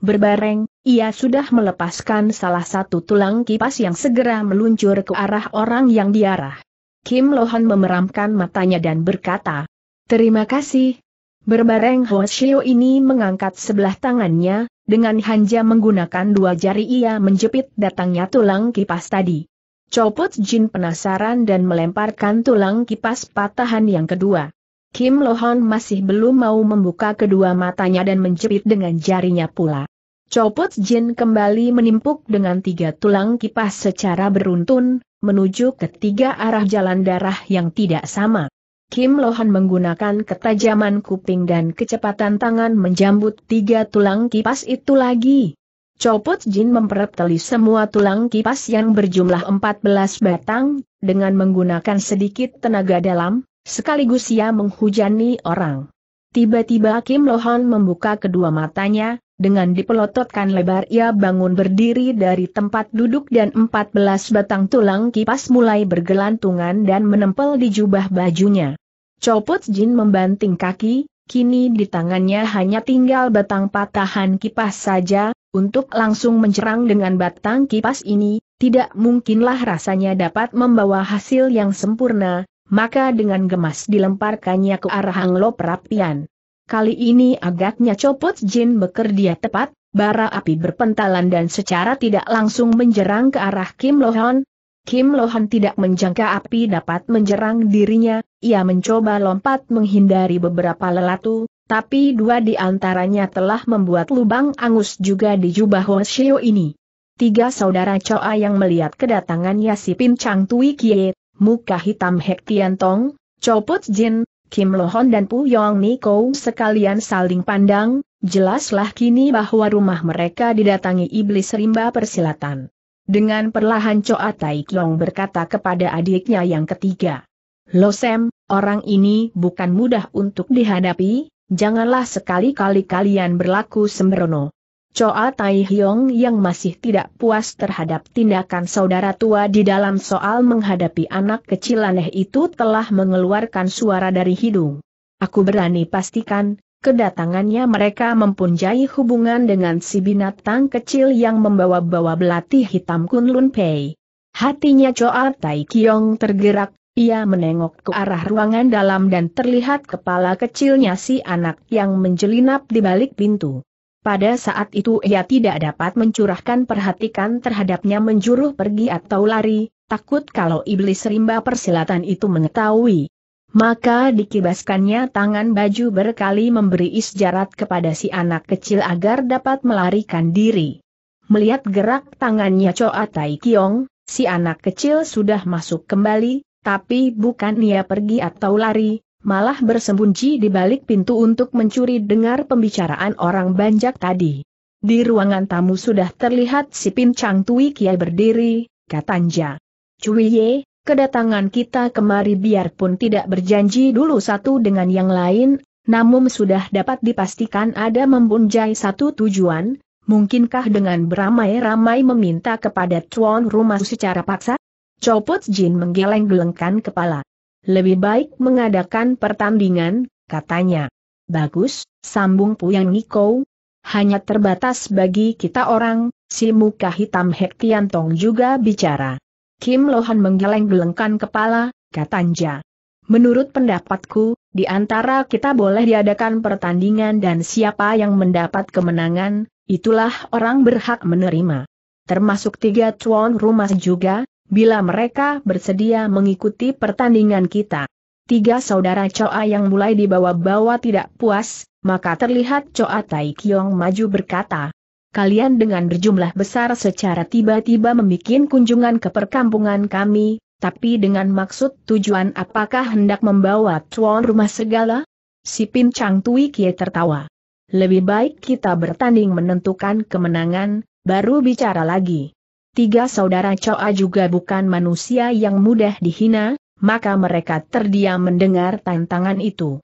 Berbareng, ia sudah melepaskan salah satu tulang kipas yang segera meluncur ke arah orang yang diarah. Kim Lohan memeramkan matanya dan berkata, Terima kasih. Berbareng Hoshio ini mengangkat sebelah tangannya, dengan hanja menggunakan dua jari ia menjepit datangnya tulang kipas tadi. Copot Jin penasaran dan melemparkan tulang kipas patahan yang kedua. Kim Lohon masih belum mau membuka kedua matanya dan menjepit dengan jarinya pula. Copot Jin kembali menimpuk dengan tiga tulang kipas secara beruntun, menuju ke tiga arah jalan darah yang tidak sama. Kim Lohan menggunakan ketajaman kuping dan kecepatan tangan menjambut tiga tulang kipas itu lagi. Copot Jin memperteli semua tulang kipas yang berjumlah 14 batang, dengan menggunakan sedikit tenaga dalam, sekaligus ia menghujani orang. Tiba-tiba Kim Lohan membuka kedua matanya, dengan dipelototkan lebar ia bangun berdiri dari tempat duduk dan 14 batang tulang kipas mulai bergelantungan dan menempel di jubah bajunya. Copot Jin membanting kaki, kini di tangannya hanya tinggal batang patahan kipas saja, untuk langsung mencerang dengan batang kipas ini, tidak mungkinlah rasanya dapat membawa hasil yang sempurna, maka dengan gemas dilemparkannya ke arah Anglo Perapian. Kali ini agaknya copot Jin bekerja tepat, bara api berpentalan dan secara tidak langsung menjerang ke arah Kim Lohan, Kim Lohan tidak menjangka api dapat menjerang dirinya, ia mencoba lompat menghindari beberapa lelatu, tapi dua di antaranya telah membuat lubang angus juga di jubah Hoshio ini. Tiga saudara Choa yang melihat kedatangannya si Pincang Tui Kie, muka hitam Hek Tian Tong, copot Jin, Kim Lohon dan Pu Puyong Niko sekalian saling pandang, jelaslah kini bahwa rumah mereka didatangi iblis rimba persilatan. Dengan perlahan Choa Tai Kiong berkata kepada adiknya yang ketiga, Losem, orang ini bukan mudah untuk dihadapi, Janganlah sekali-kali kalian berlaku sembrono. Choa Tai Hyong yang masih tidak puas terhadap tindakan saudara tua di dalam soal menghadapi anak kecil aneh itu telah mengeluarkan suara dari hidung. Aku berani pastikan, kedatangannya mereka mempunyai hubungan dengan si binatang kecil yang membawa-bawa belati hitam Kunlun Pei. Hatinya Choa Tai Kiong tergerak, ia menengok ke arah ruangan dalam dan terlihat kepala kecilnya si anak yang menjelinap di balik pintu. Pada saat itu ia tidak dapat mencurahkan perhatikan terhadapnya menjuruh pergi atau lari, takut kalau iblis rimba persilatan itu mengetahui. Maka dikibaskannya tangan baju berkali memberi isjarat kepada si anak kecil agar dapat melarikan diri. Melihat gerak tangannya Choa Tai Kiong, si anak kecil sudah masuk kembali, tapi bukan ia pergi atau lari, malah bersembunyi di balik pintu untuk mencuri dengar pembicaraan orang banjak tadi. Di ruangan tamu sudah terlihat si pincang Tui Kiai berdiri, katanya. Cuiye, kedatangan kita kemari biarpun tidak berjanji dulu satu dengan yang lain, namun sudah dapat dipastikan ada membunjai satu tujuan, mungkinkah dengan beramai-ramai meminta kepada tuan rumah secara paksa? Copot Jin menggeleng-gelengkan kepala. Lebih baik mengadakan pertandingan, katanya. Bagus, sambung Puyang Niko. Hanya terbatas bagi kita orang, si muka hitam Hek Tong juga bicara. Kim Lohan menggeleng-gelengkan kepala, katanya. Menurut pendapatku, di antara kita boleh diadakan pertandingan dan siapa yang mendapat kemenangan, itulah orang berhak menerima. Termasuk tiga tuan rumah juga, bila mereka bersedia mengikuti pertandingan kita. Tiga saudara Choa yang mulai dibawa-bawa tidak puas, maka terlihat Coa Tai Kiong maju berkata, Kalian dengan berjumlah besar secara tiba-tiba membuat kunjungan ke perkampungan kami, tapi dengan maksud tujuan apakah hendak membawa tuan rumah segala? Si Pin Chang Tui Kie tertawa. Lebih baik kita bertanding menentukan kemenangan, baru bicara lagi tiga saudara Coa juga bukan manusia yang mudah dihina, maka mereka terdiam mendengar tantangan itu.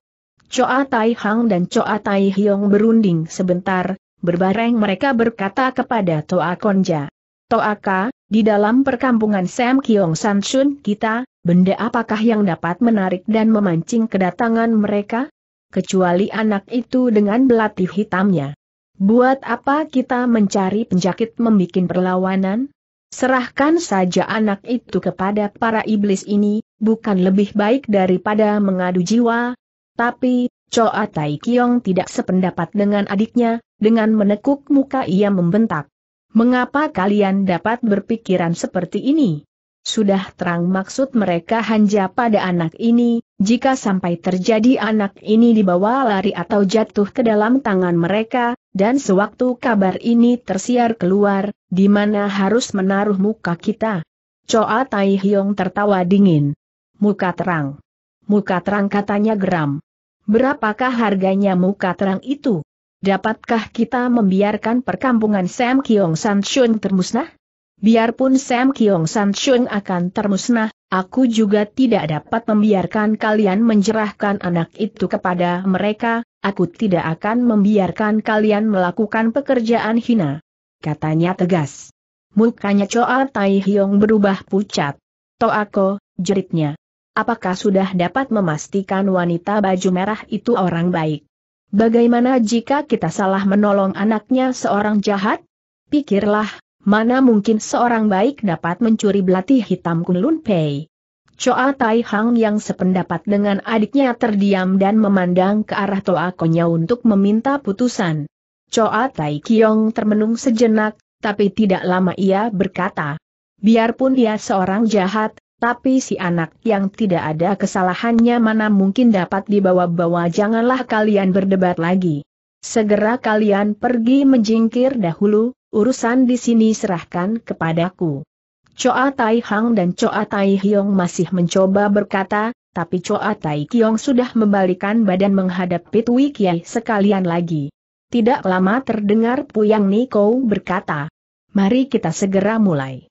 Coa Tai Hang dan Coa Tai Hiong berunding sebentar, berbareng mereka berkata kepada Toa Konja. Toaka, di dalam perkampungan Sam Kiong San Shun kita, benda apakah yang dapat menarik dan memancing kedatangan mereka? Kecuali anak itu dengan belati hitamnya. Buat apa kita mencari penjakit membuat perlawanan? Serahkan saja anak itu kepada para iblis ini, bukan lebih baik daripada mengadu jiwa. Tapi, Choa Tai Kiong tidak sependapat dengan adiknya, dengan menekuk muka ia membentak. Mengapa kalian dapat berpikiran seperti ini? Sudah terang maksud mereka hanya pada anak ini, jika sampai terjadi anak ini dibawa lari atau jatuh ke dalam tangan mereka, dan sewaktu kabar ini tersiar keluar, di mana harus menaruh muka kita? Choa Tai Hiong tertawa dingin. Muka terang. Muka terang katanya geram. Berapakah harganya muka terang itu? Dapatkah kita membiarkan perkampungan Sam Kiong San Shun termusnah? Biarpun Sam Kiong San Chung akan termusnah, aku juga tidak dapat membiarkan kalian menjerahkan anak itu kepada mereka, aku tidak akan membiarkan kalian melakukan pekerjaan hina. Katanya tegas. Mukanya Choa Tai Hiong berubah pucat. Toako, jeritnya. Apakah sudah dapat memastikan wanita baju merah itu orang baik? Bagaimana jika kita salah menolong anaknya seorang jahat? Pikirlah, Mana mungkin seorang baik dapat mencuri belati hitam Kunlun Pei? Choa Tai Hang yang sependapat dengan adiknya terdiam dan memandang ke arah Toa Konya untuk meminta putusan. Choa Tai Kiong termenung sejenak, tapi tidak lama ia berkata. Biarpun dia seorang jahat, tapi si anak yang tidak ada kesalahannya mana mungkin dapat dibawa-bawa janganlah kalian berdebat lagi. Segera kalian pergi menjingkir dahulu, urusan di sini serahkan kepadaku. Choa Tai Hang dan Choa Tai Hiong masih mencoba berkata, tapi Choa Tai Kiong sudah membalikan badan menghadap Pitwi Kiai sekalian lagi. Tidak lama terdengar Puyang Niko berkata, Mari kita segera mulai.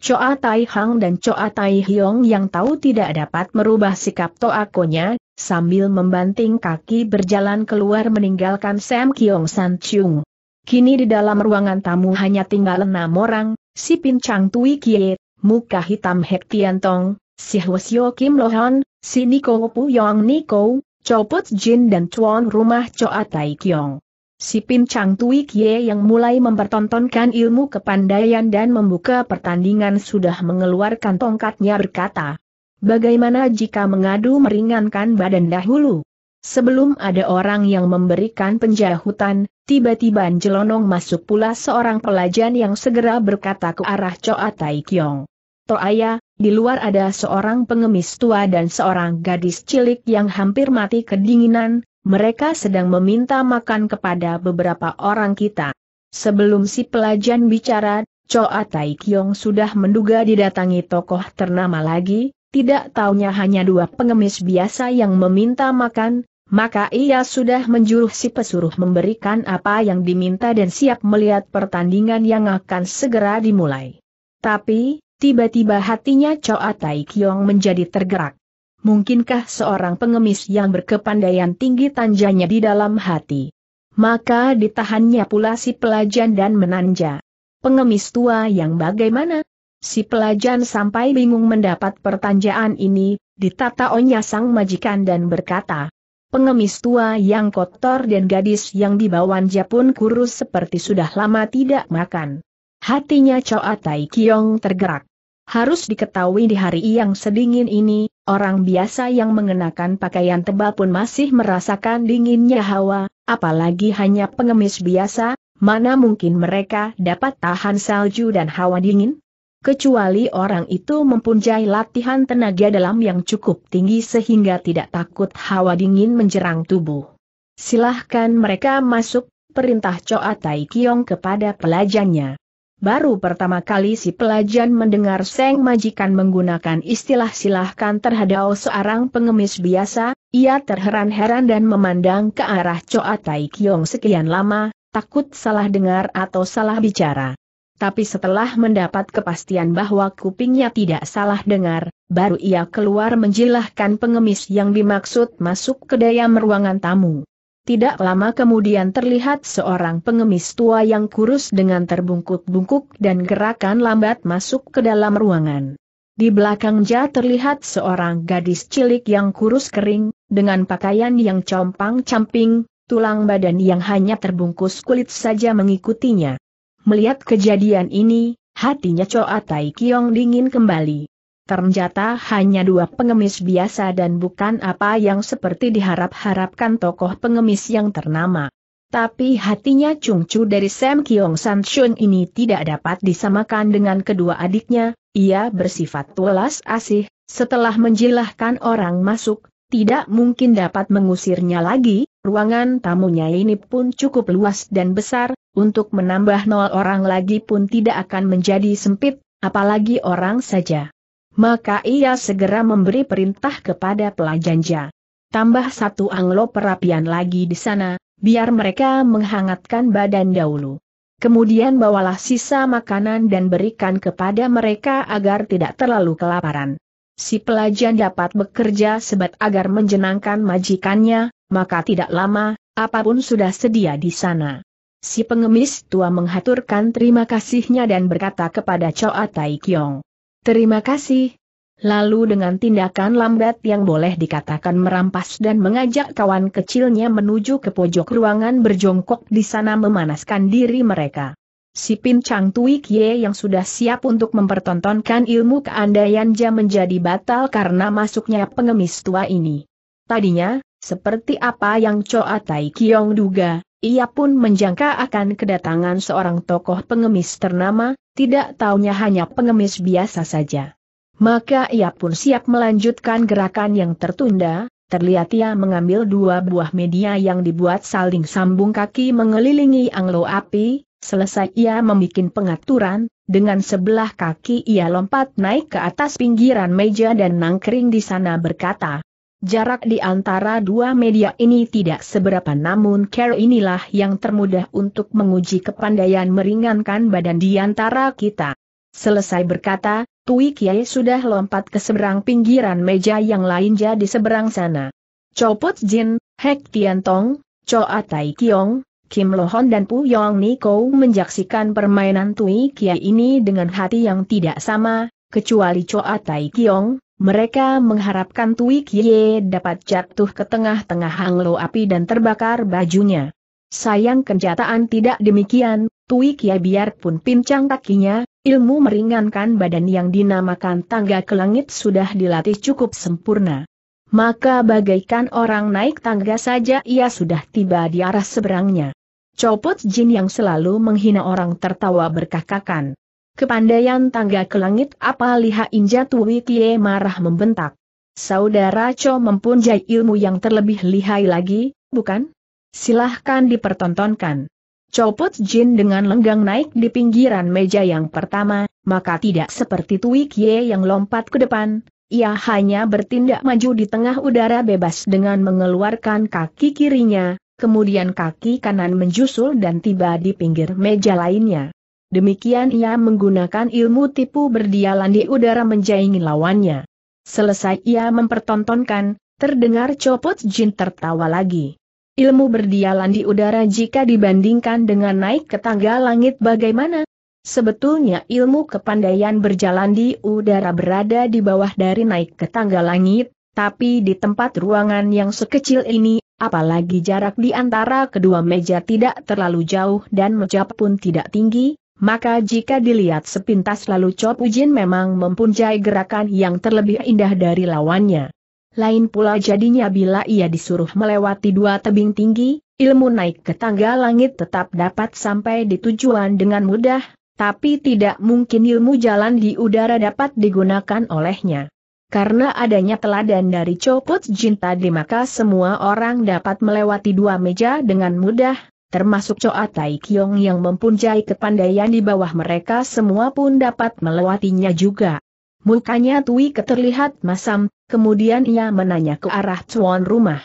Choa Tai Hang dan Choa Tai Hiong yang tahu tidak dapat merubah sikap Toakonya, sambil membanting kaki berjalan keluar meninggalkan Sam Kiong San Chung. Kini di dalam ruangan tamu hanya tinggal enam orang, si Pincang Tui Kie, muka hitam Hek Tong, si Hwasyo Kim Lohan, si Niko Pu Yong Niko, Copot Jin dan Chuan Rumah Choa Tai Kiong. Si Pincang Tui Kie yang mulai mempertontonkan ilmu kepandaian dan membuka pertandingan sudah mengeluarkan tongkatnya berkata, Bagaimana jika mengadu meringankan badan dahulu? Sebelum ada orang yang memberikan penjahutan, tiba-tiba jelonong masuk pula seorang pelajar yang segera berkata ke arah Choa Tai Kiong. Toaya, di luar ada seorang pengemis tua dan seorang gadis cilik yang hampir mati kedinginan, mereka sedang meminta makan kepada beberapa orang kita. Sebelum si pelajar bicara, Choa Tai Kiong sudah menduga didatangi tokoh ternama lagi, tidak taunya hanya dua pengemis biasa yang meminta makan, maka ia sudah menjuruh si pesuruh memberikan apa yang diminta dan siap melihat pertandingan yang akan segera dimulai. Tapi, tiba-tiba hatinya Choa Tai Kiong menjadi tergerak. Mungkinkah seorang pengemis yang berkepandaian tinggi tanjanya di dalam hati? Maka ditahannya pula si pelajan dan menanja. Pengemis tua yang bagaimana? Si pelajan sampai bingung mendapat pertanyaan ini, Ditata onya sang majikan dan berkata, Pengemis tua yang kotor dan gadis yang dibawanja pun kurus seperti sudah lama tidak makan. Hatinya Choa Tai Kiong tergerak. Harus diketahui di hari yang sedingin ini, orang biasa yang mengenakan pakaian tebal pun masih merasakan dinginnya hawa, apalagi hanya pengemis biasa, mana mungkin mereka dapat tahan salju dan hawa dingin? kecuali orang itu mempunyai latihan tenaga dalam yang cukup tinggi sehingga tidak takut hawa dingin menjerang tubuh. Silahkan mereka masuk, perintah Choa Tai Kiong kepada pelajannya. Baru pertama kali si pelajar mendengar Seng Majikan menggunakan istilah silahkan terhadap seorang pengemis biasa, ia terheran-heran dan memandang ke arah Choa Tai Kiong sekian lama, takut salah dengar atau salah bicara. Tapi setelah mendapat kepastian bahwa kupingnya tidak salah dengar, baru ia keluar menjilahkan pengemis yang dimaksud masuk ke dalam ruangan tamu. Tidak lama kemudian terlihat seorang pengemis tua yang kurus dengan terbungkuk-bungkuk dan gerakan lambat masuk ke dalam ruangan. Di belakang Ja terlihat seorang gadis cilik yang kurus kering, dengan pakaian yang compang-camping, tulang badan yang hanya terbungkus kulit saja mengikutinya. Melihat kejadian ini, hatinya Choa Tai Kiong dingin kembali. Ternyata hanya dua pengemis biasa dan bukan apa yang seperti diharap-harapkan tokoh pengemis yang ternama. Tapi hatinya Chung Chu dari Sam Kiong San Shun ini tidak dapat disamakan dengan kedua adiknya, ia bersifat tulas asih, setelah menjilahkan orang masuk, tidak mungkin dapat mengusirnya lagi, Ruangan tamunya ini pun cukup luas dan besar, untuk menambah nol orang lagi pun tidak akan menjadi sempit, apalagi orang saja. Maka ia segera memberi perintah kepada pelajanja. Tambah satu anglo perapian lagi di sana, biar mereka menghangatkan badan dahulu. Kemudian bawalah sisa makanan dan berikan kepada mereka agar tidak terlalu kelaparan. Si pelajar dapat bekerja sebat agar menjenangkan majikannya, maka tidak lama, apapun sudah sedia di sana. Si pengemis tua menghaturkan terima kasihnya dan berkata kepada Choa Tai Kyong. Terima kasih. Lalu dengan tindakan lambat yang boleh dikatakan merampas dan mengajak kawan kecilnya menuju ke pojok ruangan berjongkok di sana memanaskan diri mereka. Si Pin Chang Tui Kie yang sudah siap untuk mempertontonkan ilmu keandaian menjadi batal karena masuknya pengemis tua ini. Tadinya, seperti apa yang Choa Tai Kiong duga, ia pun menjangka akan kedatangan seorang tokoh pengemis ternama, tidak taunya hanya pengemis biasa saja. Maka ia pun siap melanjutkan gerakan yang tertunda, terlihat ia mengambil dua buah media yang dibuat saling sambung kaki mengelilingi anglo api, selesai ia membuat pengaturan, dengan sebelah kaki ia lompat naik ke atas pinggiran meja dan nangkring di sana berkata, Jarak di antara dua media ini tidak seberapa namun care inilah yang termudah untuk menguji kepandaian meringankan badan di antara kita. Selesai berkata, Tui Kiai sudah lompat ke seberang pinggiran meja yang lain jadi seberang sana. Copot Jin, Hek Tian Tong, Choa Tai Kiong, Kim Lohon dan Pu Yong Niko menjaksikan permainan Tui Kiai ini dengan hati yang tidak sama, kecuali Choa Tai Kiong, mereka mengharapkan Tui Kie dapat jatuh ke tengah-tengah hanglo api dan terbakar bajunya. Sayang kenyataan tidak demikian, Tui Kie biarpun pincang kakinya, ilmu meringankan badan yang dinamakan tangga ke langit sudah dilatih cukup sempurna. Maka bagaikan orang naik tangga saja ia sudah tiba di arah seberangnya. Copot jin yang selalu menghina orang tertawa berkakakan. Kepandaian tangga ke langit apa liha Inja Tui Kie marah membentak. Saudara Cho mempunyai ilmu yang terlebih lihai lagi, bukan? Silahkan dipertontonkan. Copot Jin dengan lenggang naik di pinggiran meja yang pertama, maka tidak seperti Tui Kie yang lompat ke depan, ia hanya bertindak maju di tengah udara bebas dengan mengeluarkan kaki kirinya, kemudian kaki kanan menjusul dan tiba di pinggir meja lainnya. Demikian ia menggunakan ilmu tipu berdialan di udara menjaingi lawannya. Selesai ia mempertontonkan, terdengar copot jin tertawa lagi. Ilmu berdialan di udara jika dibandingkan dengan naik ke tangga langit bagaimana? Sebetulnya ilmu kepandaian berjalan di udara berada di bawah dari naik ke tangga langit, tapi di tempat ruangan yang sekecil ini, apalagi jarak di antara kedua meja tidak terlalu jauh dan meja pun tidak tinggi, maka jika dilihat sepintas lalu Chop Ujin memang mempunyai gerakan yang terlebih indah dari lawannya. Lain pula jadinya bila ia disuruh melewati dua tebing tinggi, ilmu naik ke tangga langit tetap dapat sampai di tujuan dengan mudah, tapi tidak mungkin ilmu jalan di udara dapat digunakan olehnya. Karena adanya teladan dari Chop Jin tadi maka semua orang dapat melewati dua meja dengan mudah, termasuk Choa Tai Kiong yang mempunyai kepandaian di bawah mereka semua pun dapat melewatinya juga. Mukanya Tui keterlihat masam, kemudian ia menanya ke arah cuan rumah.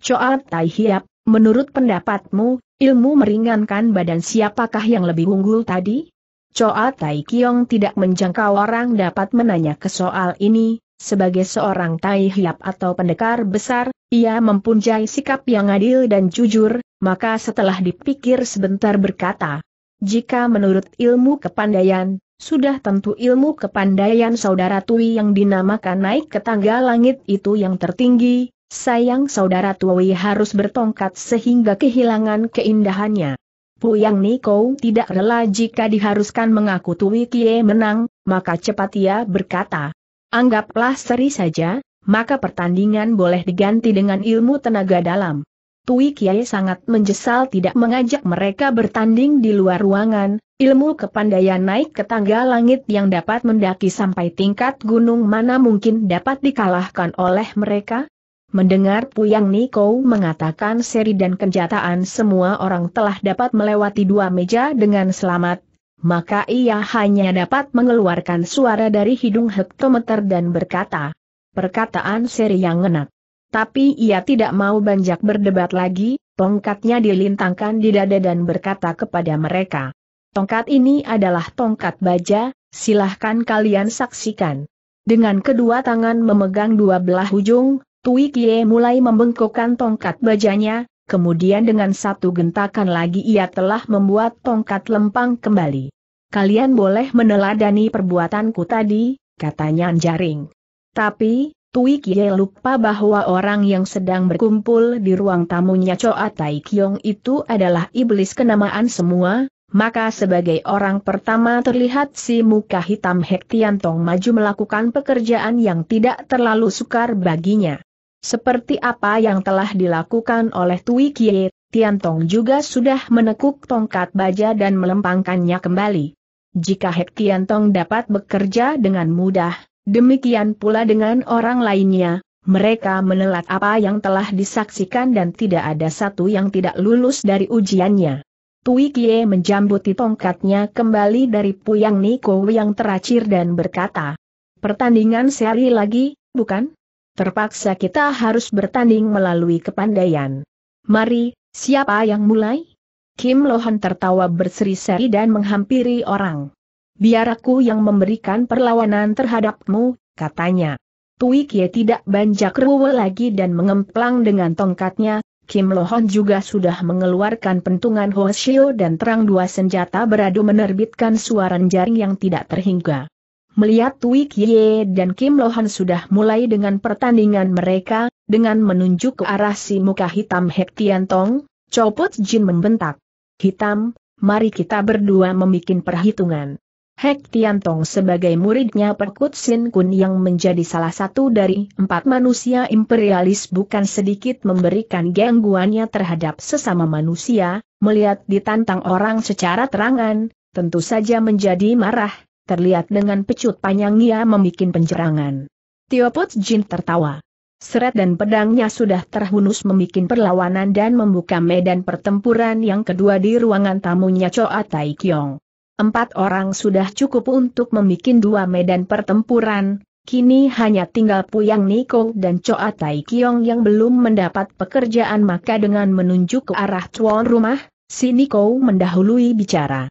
Choa Tai Hiap, menurut pendapatmu, ilmu meringankan badan siapakah yang lebih unggul tadi? Choa Tai Kiong tidak menjangkau orang dapat menanya ke soal ini, sebagai seorang tai hiap atau pendekar besar, ia mempunyai sikap yang adil dan jujur, maka setelah dipikir sebentar berkata, jika menurut ilmu kepandaian, sudah tentu ilmu kepandaian saudara Tui yang dinamakan naik ke tangga langit itu yang tertinggi, sayang saudara Tui harus bertongkat sehingga kehilangan keindahannya. Puyang Niko tidak rela jika diharuskan mengaku Tui Kie menang, maka cepat ia berkata, Anggaplah seri saja, maka pertandingan boleh diganti dengan ilmu tenaga dalam. Tui Kiai sangat menyesal tidak mengajak mereka bertanding di luar ruangan, ilmu kepandaian naik ke tangga langit yang dapat mendaki sampai tingkat gunung mana mungkin dapat dikalahkan oleh mereka? Mendengar Puyang Niko mengatakan seri dan kenjataan semua orang telah dapat melewati dua meja dengan selamat, maka ia hanya dapat mengeluarkan suara dari hidung hektometer dan berkata, perkataan seri yang enak. Tapi ia tidak mau banyak berdebat lagi, tongkatnya dilintangkan di dada dan berkata kepada mereka. Tongkat ini adalah tongkat baja, silahkan kalian saksikan. Dengan kedua tangan memegang dua belah ujung, Tui Kie mulai membengkokkan tongkat bajanya, kemudian dengan satu gentakan lagi ia telah membuat tongkat lempang kembali. Kalian boleh meneladani perbuatanku tadi, katanya Anjaring. Tapi, Tui Kie lupa bahwa orang yang sedang berkumpul di ruang tamunya Choa Tai Kiong itu adalah iblis kenamaan semua, maka sebagai orang pertama terlihat si muka hitam Hek Tong maju melakukan pekerjaan yang tidak terlalu sukar baginya. Seperti apa yang telah dilakukan oleh Tui Kie, Tian Tong juga sudah menekuk tongkat baja dan melempangkannya kembali. Jika Hek Tian Tong dapat bekerja dengan mudah, demikian pula dengan orang lainnya, mereka menelat apa yang telah disaksikan dan tidak ada satu yang tidak lulus dari ujiannya. Tui Kie menjambuti tongkatnya kembali dari Puyang Niko yang teracir dan berkata, Pertandingan seri lagi, bukan? Terpaksa kita harus bertanding melalui kepandaian. Mari, siapa yang mulai? Kim Lohan tertawa berseri-seri dan menghampiri orang. Biar aku yang memberikan perlawanan terhadapmu, katanya. Tui Kie tidak banjak ruwe lagi dan mengemplang dengan tongkatnya, Kim Lohon juga sudah mengeluarkan pentungan Hoshio dan terang dua senjata beradu menerbitkan suara jaring yang tidak terhingga. Melihat Tui Kie dan Kim Lohan sudah mulai dengan pertandingan mereka, dengan menunjuk ke arah si muka hitam Hek Tian Tong, Copot Jin membentak. Hitam, mari kita berdua membuat perhitungan. Hek Tian Tong sebagai muridnya Perkut Sin Kun yang menjadi salah satu dari empat manusia imperialis bukan sedikit memberikan gangguannya terhadap sesama manusia, melihat ditantang orang secara terangan, tentu saja menjadi marah, terlihat dengan pecut panjang ia membuat penjerangan. Pot Jin tertawa. Seret dan pedangnya sudah terhunus membuat perlawanan dan membuka medan pertempuran yang kedua di ruangan tamunya Choa Tai Kiong. Empat orang sudah cukup untuk membuat dua medan pertempuran, Kini hanya tinggal Puyang Niko dan Choa Tai Kiong yang belum mendapat pekerjaan maka dengan menunjuk ke arah tuan rumah, si Niko mendahului bicara.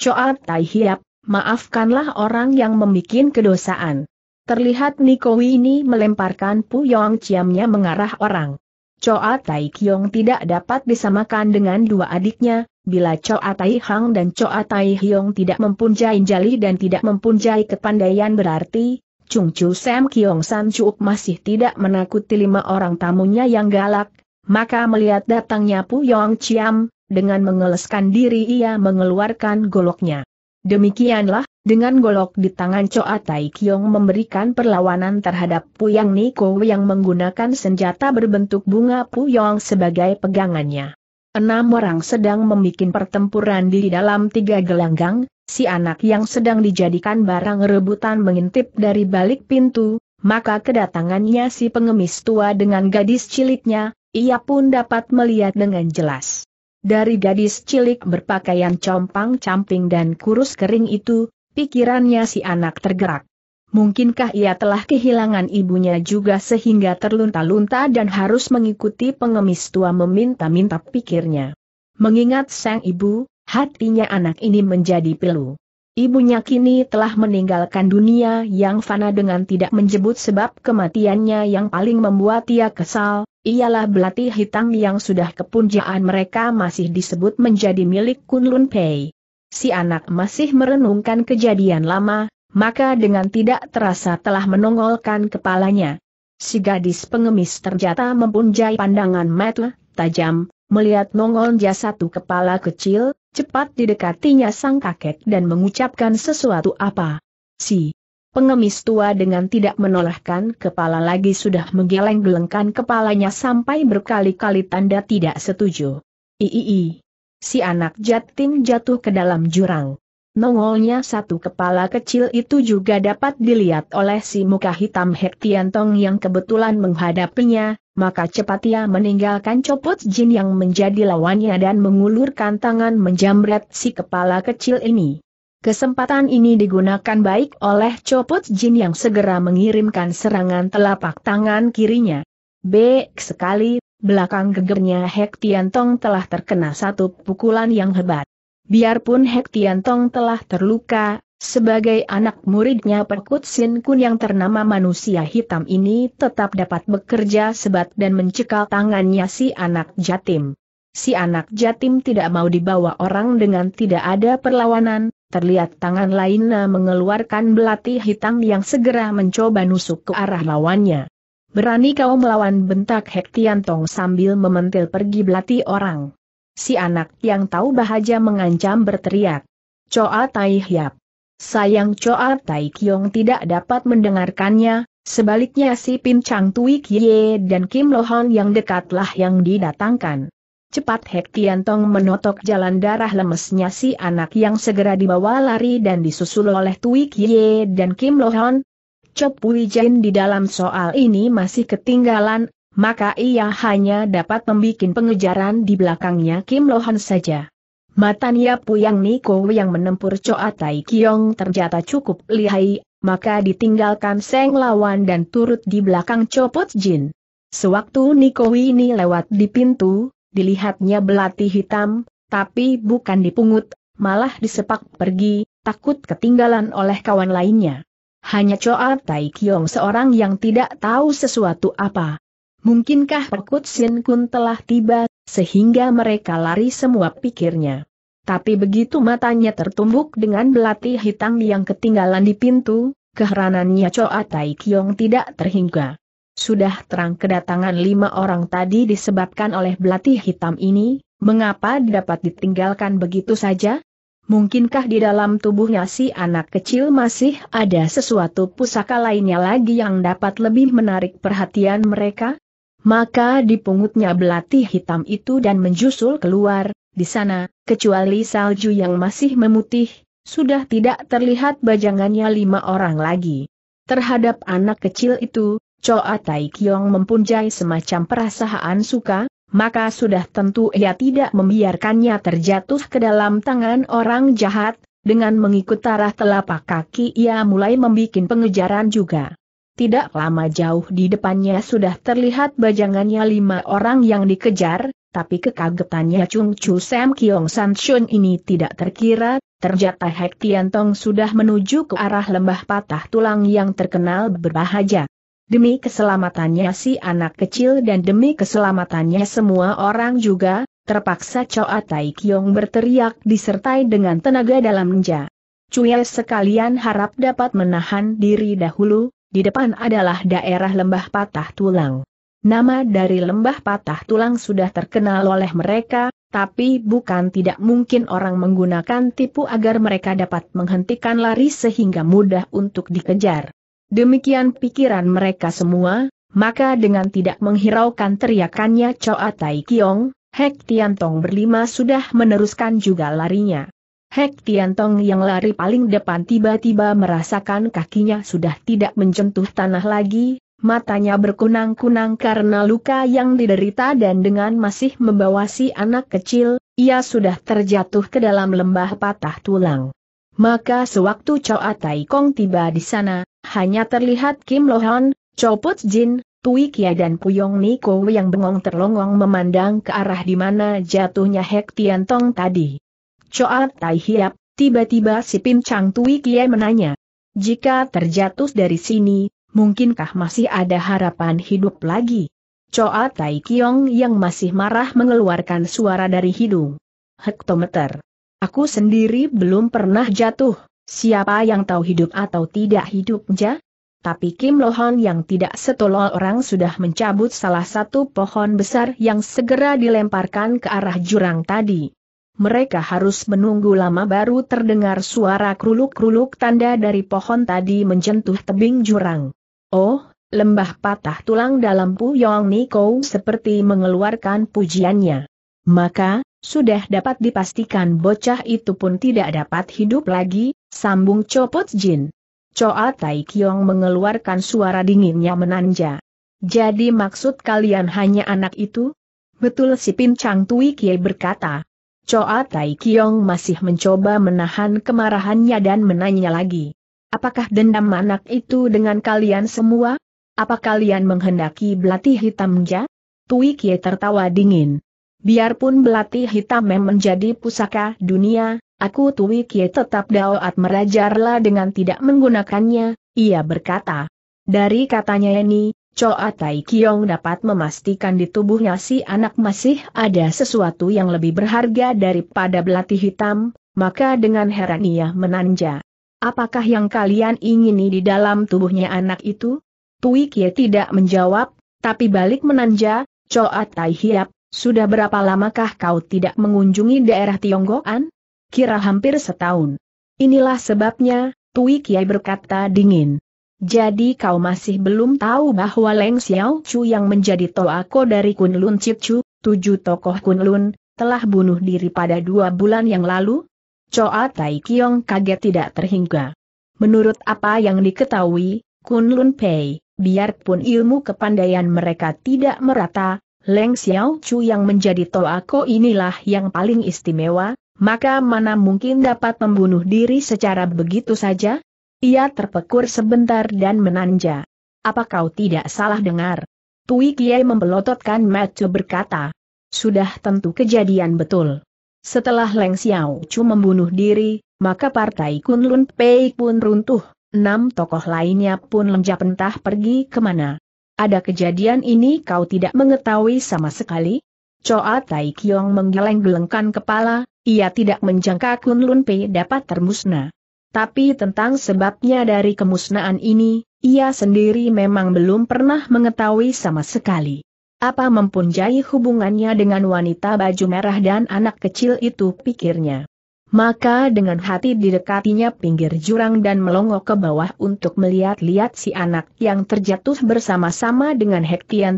Choa Tai Hiap, Maafkanlah orang yang membuat kedosaan. Terlihat Niko ini melemparkan puyong ciamnya mengarah orang. Choa Tai Kiong tidak dapat disamakan dengan dua adiknya, bila Choa Tai Hang dan Choa Tai Hiong tidak mempunyai jali dan tidak mempunyai kepandaian berarti, Chung Chu Sam Kiong San Chuuk masih tidak menakuti lima orang tamunya yang galak, maka melihat datangnya Pu Yong Chiam, dengan mengeleskan diri ia mengeluarkan goloknya. Demikianlah, dengan golok di tangan Choa Tai Kiong memberikan perlawanan terhadap Puyang Niko yang menggunakan senjata berbentuk bunga Puyong sebagai pegangannya. Enam orang sedang membuat pertempuran di dalam tiga gelanggang, si anak yang sedang dijadikan barang rebutan mengintip dari balik pintu, maka kedatangannya si pengemis tua dengan gadis ciliknya, ia pun dapat melihat dengan jelas. Dari gadis cilik berpakaian compang-camping dan kurus kering itu, pikirannya si anak tergerak. Mungkinkah ia telah kehilangan ibunya juga sehingga terlunta-lunta dan harus mengikuti pengemis tua meminta-minta pikirnya. Mengingat sang ibu, hatinya anak ini menjadi pilu. Ibunya kini telah meninggalkan dunia yang fana dengan tidak menjebut sebab kematiannya yang paling membuat ia kesal, ialah belati hitam yang sudah kepunjaan mereka masih disebut menjadi milik Kunlun Pei. Si anak masih merenungkan kejadian lama, maka dengan tidak terasa telah menongolkan kepalanya. Si gadis pengemis terjata mempunjai pandangan mata tajam, melihat nongol satu kepala kecil, cepat didekatinya sang kakek dan mengucapkan sesuatu apa. Si Pengemis tua dengan tidak menolehkan kepala lagi sudah menggeleng-gelengkan kepalanya sampai berkali-kali tanda tidak setuju. Iii. Si anak jatim jatuh ke dalam jurang. Nongolnya satu kepala kecil itu juga dapat dilihat oleh si muka hitam Hektiantong yang kebetulan menghadapinya, maka cepat ia meninggalkan copot jin yang menjadi lawannya dan mengulurkan tangan menjamret si kepala kecil ini. Kesempatan ini digunakan baik oleh Copot Jin yang segera mengirimkan serangan telapak tangan kirinya. B sekali, belakang gegernya Hek Tong telah terkena satu pukulan yang hebat. Biarpun Hek Tong telah terluka, sebagai anak muridnya Perkut Sin Kun yang ternama manusia hitam ini tetap dapat bekerja sebat dan mencekal tangannya si anak jatim. Si anak jatim tidak mau dibawa orang dengan tidak ada perlawanan, terlihat tangan lainnya mengeluarkan belati hitam yang segera mencoba nusuk ke arah lawannya. Berani kau melawan bentak Hek Tong sambil mementil pergi belati orang. Si anak yang tahu bahaja mengancam berteriak. Coa Tai Hiap. Sayang Coa Tai Kiong tidak dapat mendengarkannya, sebaliknya si Pincang Tui Kie dan Kim Lohon yang dekatlah yang didatangkan. Cepat Hek Tong menotok jalan darah lemesnya si anak yang segera dibawa lari dan disusul oleh Tui Kie dan Kim Lohon. Chop Pui Jin di dalam soal ini masih ketinggalan, maka ia hanya dapat membuat pengejaran di belakangnya Kim Lohan saja. Matanya Puyang Niko yang menempur Choa Tai Kiong ternyata cukup lihai, maka ditinggalkan Seng Lawan dan turut di belakang Copot Jin. Sewaktu Niko ini lewat di pintu, dilihatnya belati hitam, tapi bukan dipungut, malah disepak pergi, takut ketinggalan oleh kawan lainnya. Hanya Choa Tai Kiong seorang yang tidak tahu sesuatu apa. Mungkinkah pekut Sin Kun telah tiba, sehingga mereka lari semua pikirnya. Tapi begitu matanya tertumbuk dengan belati hitam yang ketinggalan di pintu, keheranannya Choa Tai Kiong tidak terhingga sudah terang kedatangan lima orang tadi disebabkan oleh belati hitam ini, mengapa dapat ditinggalkan begitu saja? Mungkinkah di dalam tubuhnya si anak kecil masih ada sesuatu pusaka lainnya lagi yang dapat lebih menarik perhatian mereka? Maka dipungutnya belati hitam itu dan menjusul keluar, di sana, kecuali salju yang masih memutih, sudah tidak terlihat bajangannya lima orang lagi. Terhadap anak kecil itu, Coa Tai Kiong mempunyai semacam perasaan suka, maka sudah tentu ia tidak membiarkannya terjatuh ke dalam tangan orang jahat, dengan mengikut arah telapak kaki ia mulai membuat pengejaran juga. Tidak lama jauh di depannya sudah terlihat bajangannya lima orang yang dikejar, tapi kekagetannya Chung Chu Sam Kiong San Shun ini tidak terkira, ternyata Hek Tian Tong sudah menuju ke arah lembah patah tulang yang terkenal berbahaya demi keselamatannya si anak kecil dan demi keselamatannya semua orang juga, terpaksa Choa Kiong berteriak disertai dengan tenaga dalam dalamnya. Cuil sekalian harap dapat menahan diri dahulu, di depan adalah daerah lembah patah tulang. Nama dari lembah patah tulang sudah terkenal oleh mereka, tapi bukan tidak mungkin orang menggunakan tipu agar mereka dapat menghentikan lari sehingga mudah untuk dikejar. Demikian pikiran mereka semua, maka dengan tidak menghiraukan teriakannya Choa Tai Kiong, Hek Tong berlima sudah meneruskan juga larinya. Hek Tong yang lari paling depan tiba-tiba merasakan kakinya sudah tidak menjentuh tanah lagi, matanya berkunang-kunang karena luka yang diderita dan dengan masih membawa si anak kecil, ia sudah terjatuh ke dalam lembah patah tulang. Maka sewaktu Choa Tai Kong tiba di sana, hanya terlihat Kim Lohan, Choput Jin, Tui Kia dan Puyong Niko yang bengong terlongong memandang ke arah di mana jatuhnya Hek Tian Tong tadi. Choa Tai Hiap, tiba-tiba si pincang Tui Kia menanya. Jika terjatuh dari sini, mungkinkah masih ada harapan hidup lagi? Choa Tai Kiong yang masih marah mengeluarkan suara dari hidung. Hektometer. Aku sendiri belum pernah jatuh, siapa yang tahu hidup atau tidak hidup, ja? Tapi Kim Lohan yang tidak setolol orang sudah mencabut salah satu pohon besar yang segera dilemparkan ke arah jurang tadi. Mereka harus menunggu lama baru terdengar suara kruluk-kruluk tanda dari pohon tadi menjentuh tebing jurang. Oh, lembah patah tulang dalam Puyong Niko seperti mengeluarkan pujiannya. Maka, sudah dapat dipastikan bocah itu pun tidak dapat hidup lagi, sambung copot jin. Choa Tai Kiong mengeluarkan suara dinginnya menanja. Jadi maksud kalian hanya anak itu? Betul si pincang Tui Kie berkata. Choa Tai Kiong masih mencoba menahan kemarahannya dan menanya lagi. Apakah dendam anak itu dengan kalian semua? Apa kalian menghendaki belati hitamnya? Tui Kie tertawa dingin. Biarpun belati hitam mem menjadi pusaka dunia, aku Tui Kie tetap daoat merajarlah dengan tidak menggunakannya, ia berkata. Dari katanya ini, Choa Tai Kiong dapat memastikan di tubuhnya si anak masih ada sesuatu yang lebih berharga daripada belati hitam, maka dengan heran ia menanja. Apakah yang kalian ingini di dalam tubuhnya anak itu? Tui Kie tidak menjawab, tapi balik menanja, Choa Tai Hiap, sudah berapa lamakah kau tidak mengunjungi daerah Tionggoan? Kira hampir setahun. Inilah sebabnya, Tui Kiai berkata dingin. Jadi kau masih belum tahu bahwa Leng Xiao Chu yang menjadi toako dari Kunlun Chu, tujuh tokoh Kunlun, telah bunuh diri pada dua bulan yang lalu? Choa Tai Kiong kaget tidak terhingga. Menurut apa yang diketahui, Kunlun Pei, biarpun ilmu kepandaian mereka tidak merata, Leng Xiao Chu yang menjadi toako inilah yang paling istimewa, maka mana mungkin dapat membunuh diri secara begitu saja? Ia terpekur sebentar dan menanja. Apa kau tidak salah dengar? Tui Kiai membelototkan Matthew berkata. Sudah tentu kejadian betul. Setelah Leng Xiao Chu membunuh diri, maka partai Kunlun Pei pun runtuh, enam tokoh lainnya pun lenjap entah pergi kemana. Ada kejadian ini kau tidak mengetahui sama sekali? Choa Tai Kiong menggeleng-gelengkan kepala, ia tidak menjangka Kun Lun Pei dapat termusnah. Tapi tentang sebabnya dari kemusnahan ini, ia sendiri memang belum pernah mengetahui sama sekali. Apa mempunyai hubungannya dengan wanita baju merah dan anak kecil itu pikirnya. Maka dengan hati didekatinya pinggir jurang dan melongo ke bawah untuk melihat-lihat si anak yang terjatuh bersama-sama dengan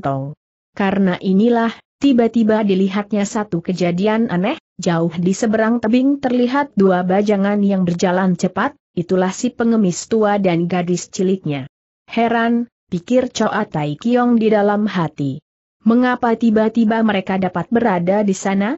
Tong. Karena inilah, tiba-tiba dilihatnya satu kejadian aneh, jauh di seberang tebing terlihat dua bajangan yang berjalan cepat, itulah si pengemis tua dan gadis ciliknya. Heran, pikir Choa Tai Kiong di dalam hati. Mengapa tiba-tiba mereka dapat berada di sana?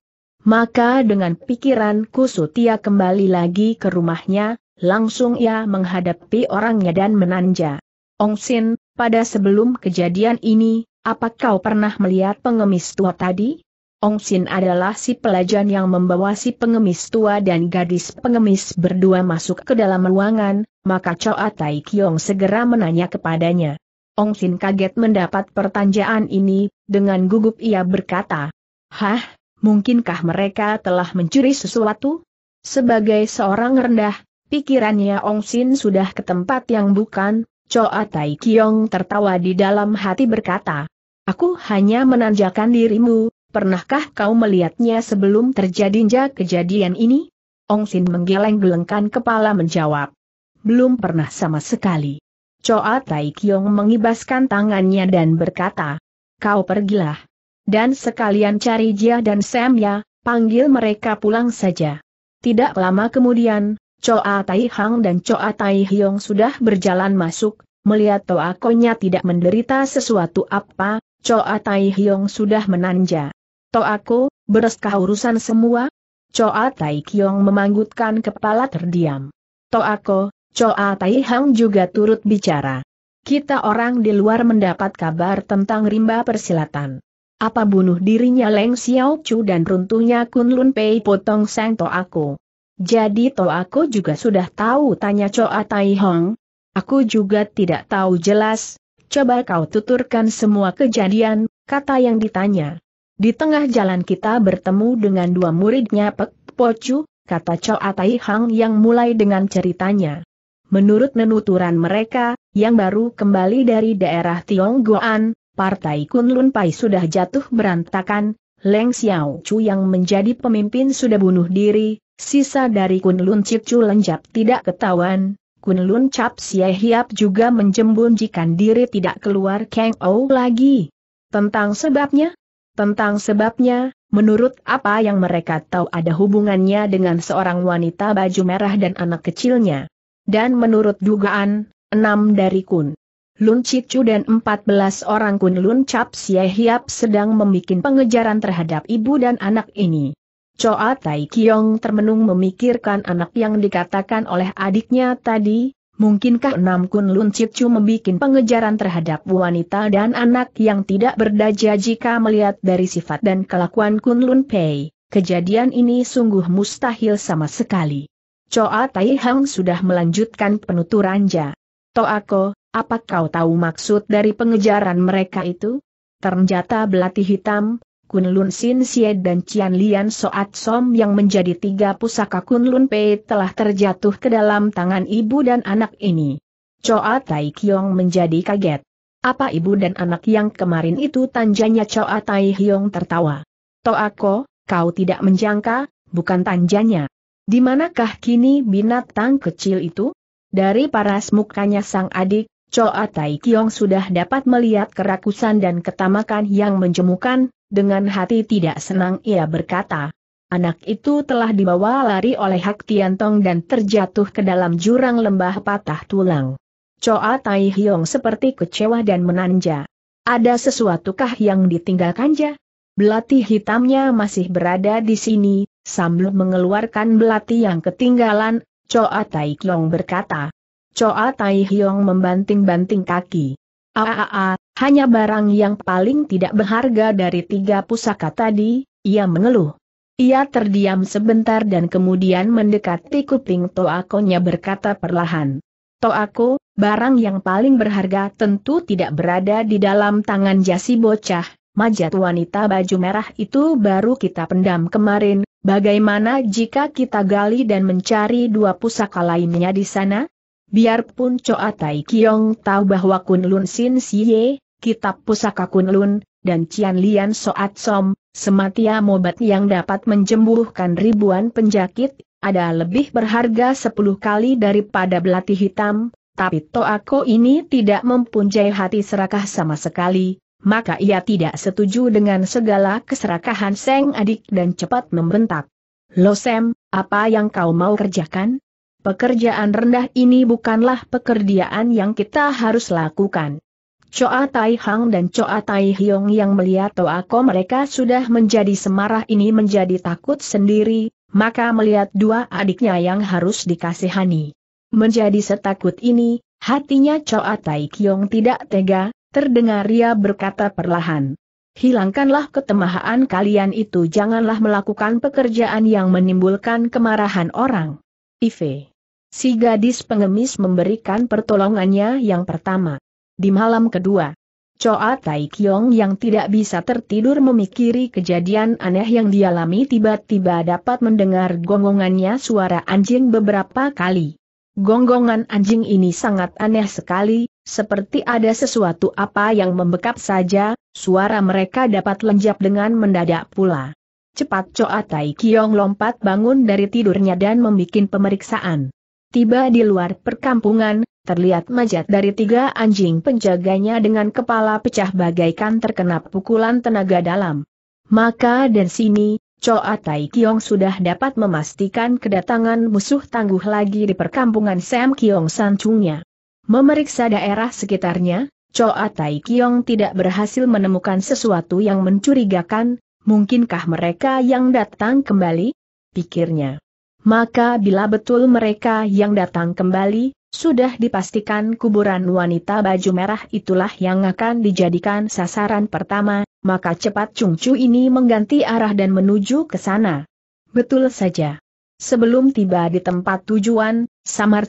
Maka dengan pikiran kusut ia kembali lagi ke rumahnya, langsung ia menghadapi orangnya dan menanja. Ong Sin, pada sebelum kejadian ini, apa kau pernah melihat pengemis tua tadi? Ong Sin adalah si pelajar yang membawa si pengemis tua dan gadis pengemis berdua masuk ke dalam ruangan, maka Choa Tai Kiong segera menanya kepadanya. Ong Sin kaget mendapat pertanyaan ini, dengan gugup ia berkata, Hah, mungkinkah mereka telah mencuri sesuatu? Sebagai seorang rendah, pikirannya Ong Sin sudah ke tempat yang bukan, Choa Tai Kiong tertawa di dalam hati berkata, Aku hanya menanjakan dirimu, pernahkah kau melihatnya sebelum terjadinya kejadian ini? Ong Sin menggeleng-gelengkan kepala menjawab, Belum pernah sama sekali. Choa Tai Kiong mengibaskan tangannya dan berkata, Kau pergilah. Dan sekalian cari Jia dan Sam ya, panggil mereka pulang saja. Tidak lama kemudian, Choa Tai Hang dan Choa Tai Hyong sudah berjalan masuk, melihat Toa Konya tidak menderita sesuatu apa, Choa Tai Hyong sudah menanja. Toako, bereskah urusan semua? Choa Tai Hyong memanggutkan kepala terdiam. Toako, Choa Tai Hang juga turut bicara. Kita orang di luar mendapat kabar tentang rimba persilatan. Apa bunuh dirinya Leng Xiao Chu dan runtuhnya Kun Lun Pei potong sang to aku. Jadi to aku juga sudah tahu tanya Choa Tai Hong. Aku juga tidak tahu jelas, coba kau tuturkan semua kejadian, kata yang ditanya. Di tengah jalan kita bertemu dengan dua muridnya Pek Chu kata Choa Tai Hong yang mulai dengan ceritanya. Menurut penuturan mereka, yang baru kembali dari daerah Tionggoan, Partai Kunlun Pai sudah jatuh berantakan, Leng Xiao Chu yang menjadi pemimpin sudah bunuh diri, sisa dari Kunlun Cip Chu Lenjap tidak ketahuan, Kunlun Cap Xie Hiap juga menjembunjikan diri tidak keluar Kang Ou lagi. Tentang sebabnya? Tentang sebabnya, menurut apa yang mereka tahu ada hubungannya dengan seorang wanita baju merah dan anak kecilnya. Dan menurut dugaan, enam dari Kun. Lun Cicu dan 14 orang kun Lun Cap Sia Hiap sedang membuat pengejaran terhadap ibu dan anak ini. Choa Tai Kiong termenung memikirkan anak yang dikatakan oleh adiknya tadi, mungkinkah enam kun Lun Cicu membuat pengejaran terhadap wanita dan anak yang tidak berdaja jika melihat dari sifat dan kelakuan kun Lun Pei, kejadian ini sungguh mustahil sama sekali. Choa Tai Hang sudah melanjutkan penuturannya. Toako, apa kau tahu maksud dari pengejaran mereka itu? Ternyata belati hitam, Kunlun Sin Xie dan Cian Lian Soat Som yang menjadi tiga pusaka Kunlun Pei telah terjatuh ke dalam tangan ibu dan anak ini. Choa Tai Kiong menjadi kaget. Apa ibu dan anak yang kemarin itu tanjanya Choa Tai Hiong tertawa. Toako, kau tidak menjangka, bukan tanjanya. Di manakah kini binatang kecil itu? Dari paras mukanya sang adik, Choa Tai Kiong sudah dapat melihat kerakusan dan ketamakan yang menjemukan, dengan hati tidak senang ia berkata. Anak itu telah dibawa lari oleh Hak Tian Tong dan terjatuh ke dalam jurang lembah patah tulang. Choa Tai Hiong seperti kecewa dan menanja. Ada sesuatukah yang ditinggalkan ja? Belati hitamnya masih berada di sini, sambil mengeluarkan belati yang ketinggalan, Choa Tai Kiong berkata. Choa Tai Hiong membanting-banting kaki. Aaaa, ah, ah, ah, hanya barang yang paling tidak berharga dari tiga pusaka tadi, ia mengeluh. Ia terdiam sebentar dan kemudian mendekati kuping Toakonya berkata perlahan. Toako, barang yang paling berharga tentu tidak berada di dalam tangan jasi bocah, majat wanita baju merah itu baru kita pendam kemarin, bagaimana jika kita gali dan mencari dua pusaka lainnya di sana? Biarpun Coa Tai Kiong tahu bahwa Kunlun Sin Siye, kitab pusaka Kunlun, dan Cian Lian Soat Som, sematia mobat yang dapat menjembuhkan ribuan penjakit, ada lebih berharga sepuluh kali daripada belati hitam, tapi Toako ini tidak mempunyai hati serakah sama sekali, maka ia tidak setuju dengan segala keserakahan Seng adik dan cepat membentak. Losem, apa yang kau mau kerjakan? Pekerjaan rendah ini bukanlah pekerjaan yang kita harus lakukan. Choa Tai Hang dan Choa Tai Hyong yang melihat Toako mereka sudah menjadi semarah ini menjadi takut sendiri, maka melihat dua adiknya yang harus dikasihani. Menjadi setakut ini, hatinya Choa Tai Hyong tidak tega, terdengar ia berkata perlahan. Hilangkanlah ketemahaan kalian itu janganlah melakukan pekerjaan yang menimbulkan kemarahan orang. Ife Si gadis pengemis memberikan pertolongannya yang pertama. Di malam kedua, Choa Tai Kyong yang tidak bisa tertidur memikiri kejadian aneh yang dialami tiba-tiba dapat mendengar gonggongannya suara anjing beberapa kali. Gonggongan anjing ini sangat aneh sekali, seperti ada sesuatu apa yang membekap saja, suara mereka dapat lenjap dengan mendadak pula. Cepat Choa Tai Kiong lompat bangun dari tidurnya dan membuat pemeriksaan. Tiba di luar perkampungan, terlihat majat dari tiga anjing penjaganya dengan kepala pecah bagaikan terkena pukulan tenaga dalam. Maka dan sini, Choa Tai Kiong sudah dapat memastikan kedatangan musuh tangguh lagi di perkampungan Sam Kiong Sancungnya. Memeriksa daerah sekitarnya, Choa Tai Kiong tidak berhasil menemukan sesuatu yang mencurigakan, mungkinkah mereka yang datang kembali? Pikirnya. Maka bila betul mereka yang datang kembali, sudah dipastikan kuburan wanita baju merah itulah yang akan dijadikan sasaran pertama, maka cepat Chu ini mengganti arah dan menuju ke sana. Betul saja. Sebelum tiba di tempat tujuan,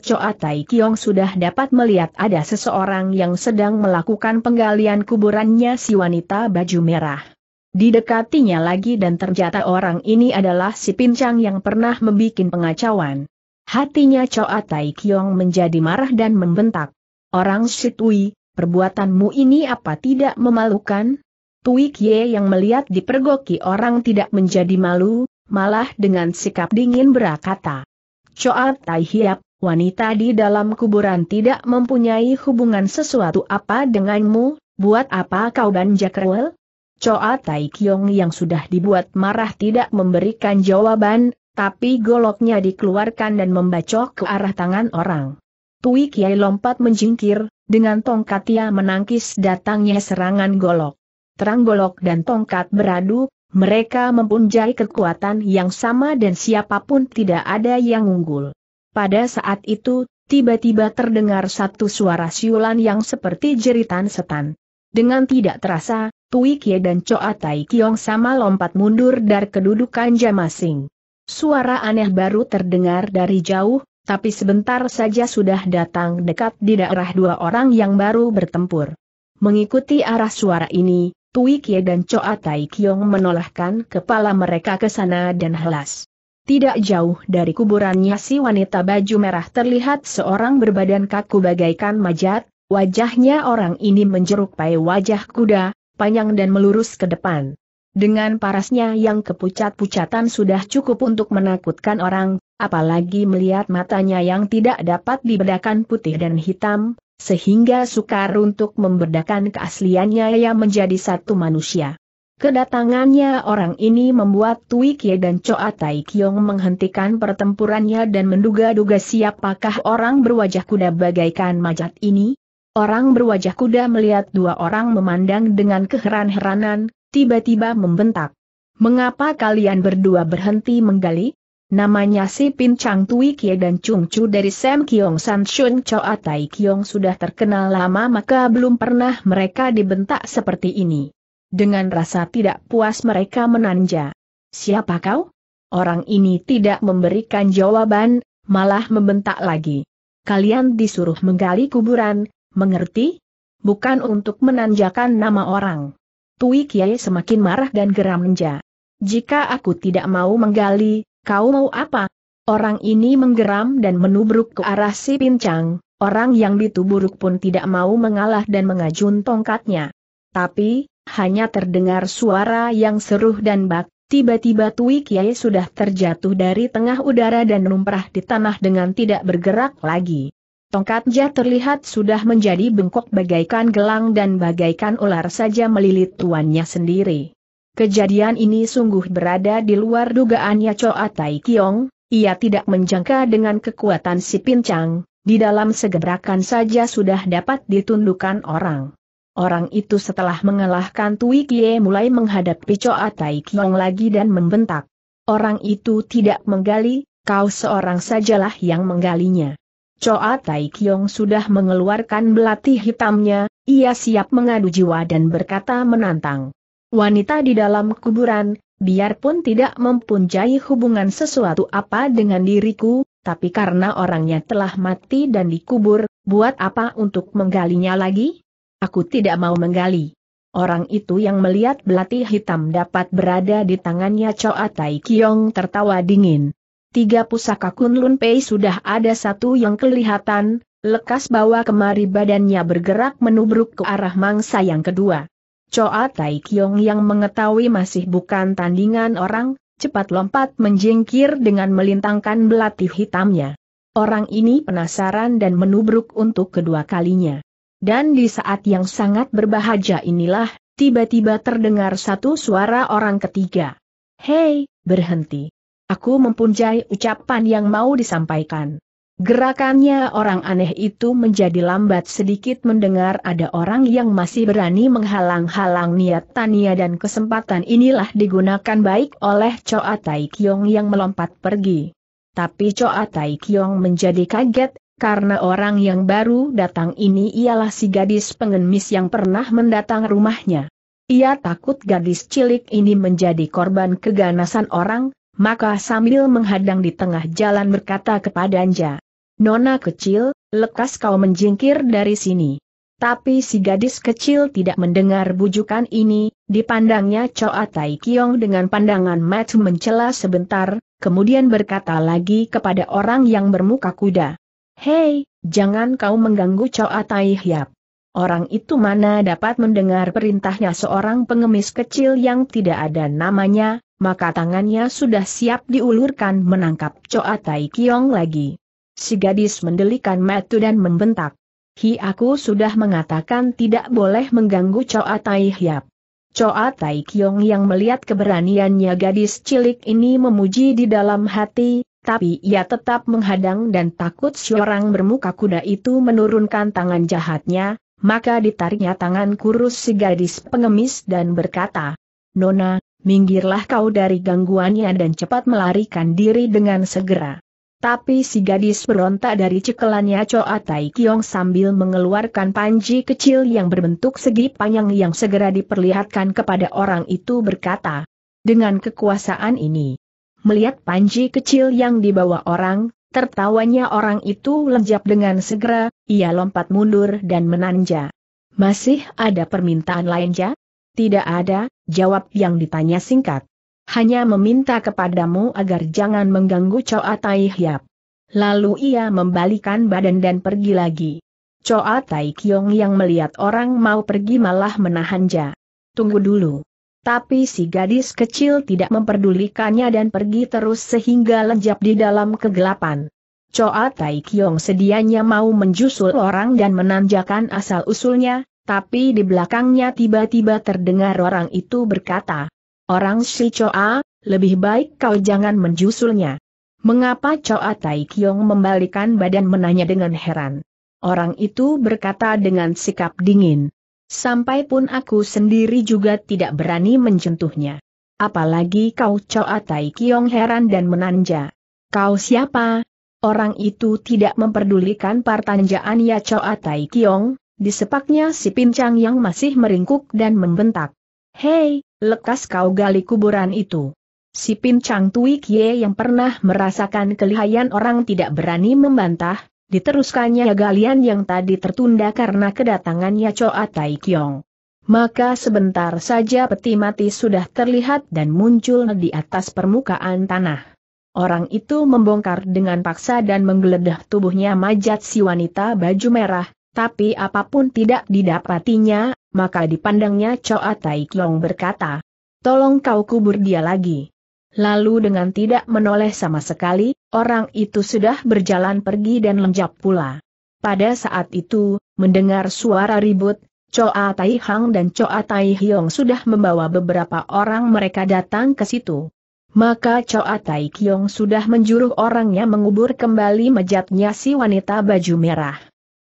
Choa Tai Kiong sudah dapat melihat ada seseorang yang sedang melakukan penggalian kuburannya si wanita baju merah. Didekatinya lagi dan ternyata orang ini adalah si pincang yang pernah membuat pengacauan. Hatinya Choa Tai Kiong menjadi marah dan membentak. Orang si Tui, perbuatanmu ini apa tidak memalukan? Tui Kie yang melihat dipergoki orang tidak menjadi malu, malah dengan sikap dingin berkata. Choa Tai Hiap, wanita di dalam kuburan tidak mempunyai hubungan sesuatu apa denganmu, buat apa kau banjak rewel? Tai Kiong yang sudah dibuat marah tidak memberikan jawaban, tapi goloknya dikeluarkan dan membacok ke arah tangan orang. Tui Kiai lompat menjingkir, dengan tongkat ia menangkis datangnya serangan golok. Terang golok dan tongkat beradu, mereka mempunyai kekuatan yang sama dan siapapun tidak ada yang unggul. Pada saat itu, tiba-tiba terdengar satu suara siulan yang seperti jeritan setan. Dengan tidak terasa, Tui Kie dan Choa Tai Kiong sama lompat mundur dari kedudukan masing. Suara aneh baru terdengar dari jauh, tapi sebentar saja sudah datang dekat di daerah dua orang yang baru bertempur. Mengikuti arah suara ini, Tui Kie dan Choa Tai Kiong menolakkan kepala mereka ke sana dan helas. Tidak jauh dari kuburannya si wanita baju merah terlihat seorang berbadan kaku bagaikan majat, Wajahnya orang ini menyerupai wajah kuda, panjang dan melurus ke depan. Dengan parasnya yang kepucat-pucatan sudah cukup untuk menakutkan orang, apalagi melihat matanya yang tidak dapat dibedakan putih dan hitam, sehingga sukar untuk membedakan keasliannya yang menjadi satu manusia. Kedatangannya orang ini membuat Tui Kie dan Choa Tai Kiong menghentikan pertempurannya dan menduga-duga siapakah orang berwajah kuda bagaikan majat ini, Orang berwajah kuda melihat dua orang memandang dengan keheran-heranan, tiba-tiba membentak. Mengapa kalian berdua berhenti menggali? Namanya si Pin Chang Tui Kie dan Chung Chu dari Sam Kiong San Shun Choa Tai Kiong sudah terkenal lama maka belum pernah mereka dibentak seperti ini. Dengan rasa tidak puas mereka menanja. Siapa kau? Orang ini tidak memberikan jawaban, malah membentak lagi. Kalian disuruh menggali kuburan, Mengerti? Bukan untuk menanjakan nama orang. Tui Kiai semakin marah dan geram menja. Jika aku tidak mau menggali, kau mau apa? Orang ini menggeram dan menubruk ke arah si pincang, orang yang dituburuk pun tidak mau mengalah dan mengajun tongkatnya. Tapi, hanya terdengar suara yang seruh dan bak, Tiba-tiba Tui Kiai sudah terjatuh dari tengah udara dan numprah di tanah dengan tidak bergerak lagi. Tongkatnya terlihat sudah menjadi bengkok bagaikan gelang dan bagaikan ular saja melilit tuannya sendiri. Kejadian ini sungguh berada di luar dugaannya Choa Tai Kiong, ia tidak menjangka dengan kekuatan si pincang, di dalam segebrakan saja sudah dapat ditundukkan orang. Orang itu setelah mengalahkan Tui Kie mulai menghadapi Choa Tai Kiong lagi dan membentak. Orang itu tidak menggali, kau seorang sajalah yang menggalinya. Coa Tai Kiong sudah mengeluarkan belati hitamnya, ia siap mengadu jiwa dan berkata menantang. Wanita di dalam kuburan, biarpun tidak mempunyai hubungan sesuatu apa dengan diriku, tapi karena orangnya telah mati dan dikubur, buat apa untuk menggalinya lagi? Aku tidak mau menggali. Orang itu yang melihat belati hitam dapat berada di tangannya Coa Tai Kiong tertawa dingin. Tiga pusaka Kunlun Pei sudah ada satu yang kelihatan, lekas bawa kemari badannya bergerak menubruk ke arah mangsa yang kedua. Choa Tai Kiong yang mengetahui masih bukan tandingan orang, cepat lompat menjengkir dengan melintangkan belati hitamnya. Orang ini penasaran dan menubruk untuk kedua kalinya. Dan di saat yang sangat berbahagia inilah, tiba-tiba terdengar satu suara orang ketiga. Hei, berhenti. Aku mempunyai ucapan yang mau disampaikan. Gerakannya orang aneh itu menjadi lambat sedikit mendengar ada orang yang masih berani menghalang-halang niat Tania dan kesempatan inilah digunakan baik oleh Choa Taikyong yang melompat pergi. Tapi Choa Taikyong menjadi kaget, karena orang yang baru datang ini ialah si gadis pengemis yang pernah mendatang rumahnya. Ia takut gadis cilik ini menjadi korban keganasan orang, maka sambil menghadang di tengah jalan berkata kepada Anja, Nona kecil, lekas kau menjingkir dari sini. Tapi si gadis kecil tidak mendengar bujukan ini, dipandangnya Choa Tai Kiong dengan pandangan mata mencela sebentar, kemudian berkata lagi kepada orang yang bermuka kuda. Hei, jangan kau mengganggu Choa Tai Hyap. Orang itu mana dapat mendengar perintahnya seorang pengemis kecil yang tidak ada namanya, maka tangannya sudah siap diulurkan menangkap Choa Tai Kiong lagi. Si gadis mendelikan metu dan membentak. Hi aku sudah mengatakan tidak boleh mengganggu Choa Tai Hiap. Choa Tai Kiong yang melihat keberaniannya gadis cilik ini memuji di dalam hati, tapi ia tetap menghadang dan takut seorang bermuka kuda itu menurunkan tangan jahatnya, maka ditariknya tangan kurus si gadis pengemis dan berkata, Nona, minggirlah kau dari gangguannya dan cepat melarikan diri dengan segera. Tapi si gadis berontak dari cekelannya Choa Tai Kiong sambil mengeluarkan panji kecil yang berbentuk segi panjang yang segera diperlihatkan kepada orang itu berkata, dengan kekuasaan ini. Melihat panji kecil yang dibawa orang, tertawanya orang itu lejap dengan segera, ia lompat mundur dan menanja. Masih ada permintaan lain ya? Tidak ada, jawab yang ditanya singkat. Hanya meminta kepadamu agar jangan mengganggu Choa Tai Hiap. Lalu ia membalikan badan dan pergi lagi. Choa Tai Kiong yang melihat orang mau pergi malah menahan Ja. Tunggu dulu. Tapi si gadis kecil tidak memperdulikannya dan pergi terus sehingga lenjap di dalam kegelapan. Choa Tai Kiong sedianya mau menjusul orang dan menanjakan asal-usulnya, tapi di belakangnya tiba-tiba terdengar orang itu berkata, Orang si Choa, lebih baik kau jangan menjusulnya. Mengapa Choa kiong membalikan badan menanya dengan heran. Orang itu berkata dengan sikap dingin. Sampai pun aku sendiri juga tidak berani mencentuhnya. Apalagi kau Choa kiong heran dan menanja. Kau siapa? Orang itu tidak memperdulikan pertanyaan ya Choa kiong. Disepaknya si pincang yang masih meringkuk dan membentak. Hei, lekas kau gali kuburan itu. Si pincang Tui Kie yang pernah merasakan kelihayan orang tidak berani membantah, diteruskannya galian yang tadi tertunda karena kedatangannya Choa Taikyong. Maka sebentar saja peti mati sudah terlihat dan muncul di atas permukaan tanah. Orang itu membongkar dengan paksa dan menggeledah tubuhnya majat si wanita baju merah, tapi apapun tidak didapatinya, maka dipandangnya Coa Tai Klong berkata, Tolong kau kubur dia lagi. Lalu dengan tidak menoleh sama sekali, orang itu sudah berjalan pergi dan lenyap pula. Pada saat itu, mendengar suara ribut, Coa Tai Hang dan Coa Tai Hiong sudah membawa beberapa orang mereka datang ke situ. Maka Coa Tai Kiong sudah menjuruh orangnya mengubur kembali mejatnya si wanita baju merah.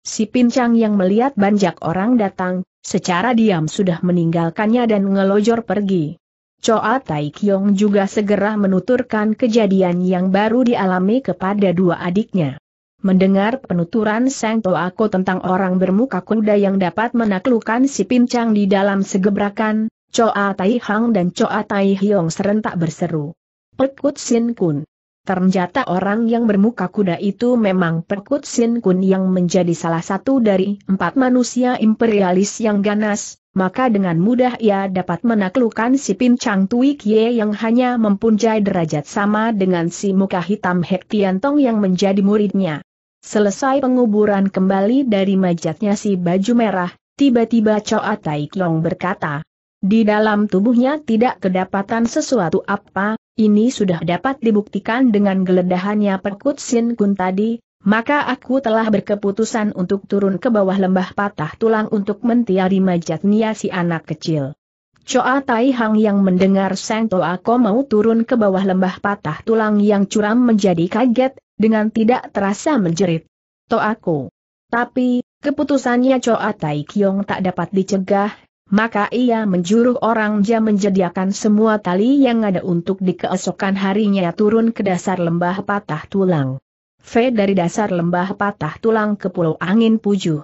Si pincang yang melihat banyak orang datang, secara diam sudah meninggalkannya dan ngelojor pergi. Choa Tai Kyong juga segera menuturkan kejadian yang baru dialami kepada dua adiknya. Mendengar penuturan Sang Toako tentang orang bermuka kuda yang dapat menaklukkan si pincang di dalam segebrakan, Choa Tai Hang dan Choa Tai Hyong serentak berseru. Pekut Sin Kun. Ternyata orang yang bermuka kuda itu memang Perkut Sin Kun yang menjadi salah satu dari empat manusia imperialis yang ganas, maka dengan mudah ia dapat menaklukkan si Pincang Tui Kie yang hanya mempunyai derajat sama dengan si muka hitam Hek Tong yang menjadi muridnya. Selesai penguburan kembali dari majatnya si baju merah, tiba-tiba Choa Tai Kiong berkata, di dalam tubuhnya tidak kedapatan sesuatu apa, ini sudah dapat dibuktikan dengan geledahannya Perkut Sin Kun tadi, maka aku telah berkeputusan untuk turun ke bawah lembah patah tulang untuk mentiari majatnya si anak kecil. Choa Tai Hang yang mendengar Sang Toa Ko mau turun ke bawah lembah patah tulang yang curam menjadi kaget, dengan tidak terasa menjerit. Toa Ko. Tapi, keputusannya Choa Tai Kiong tak dapat dicegah, maka ia menjuruh orang jam menjediakan semua tali yang ada untuk di keesokan harinya turun ke dasar lembah patah tulang. V dari dasar lembah patah tulang ke Pulau Angin Puju.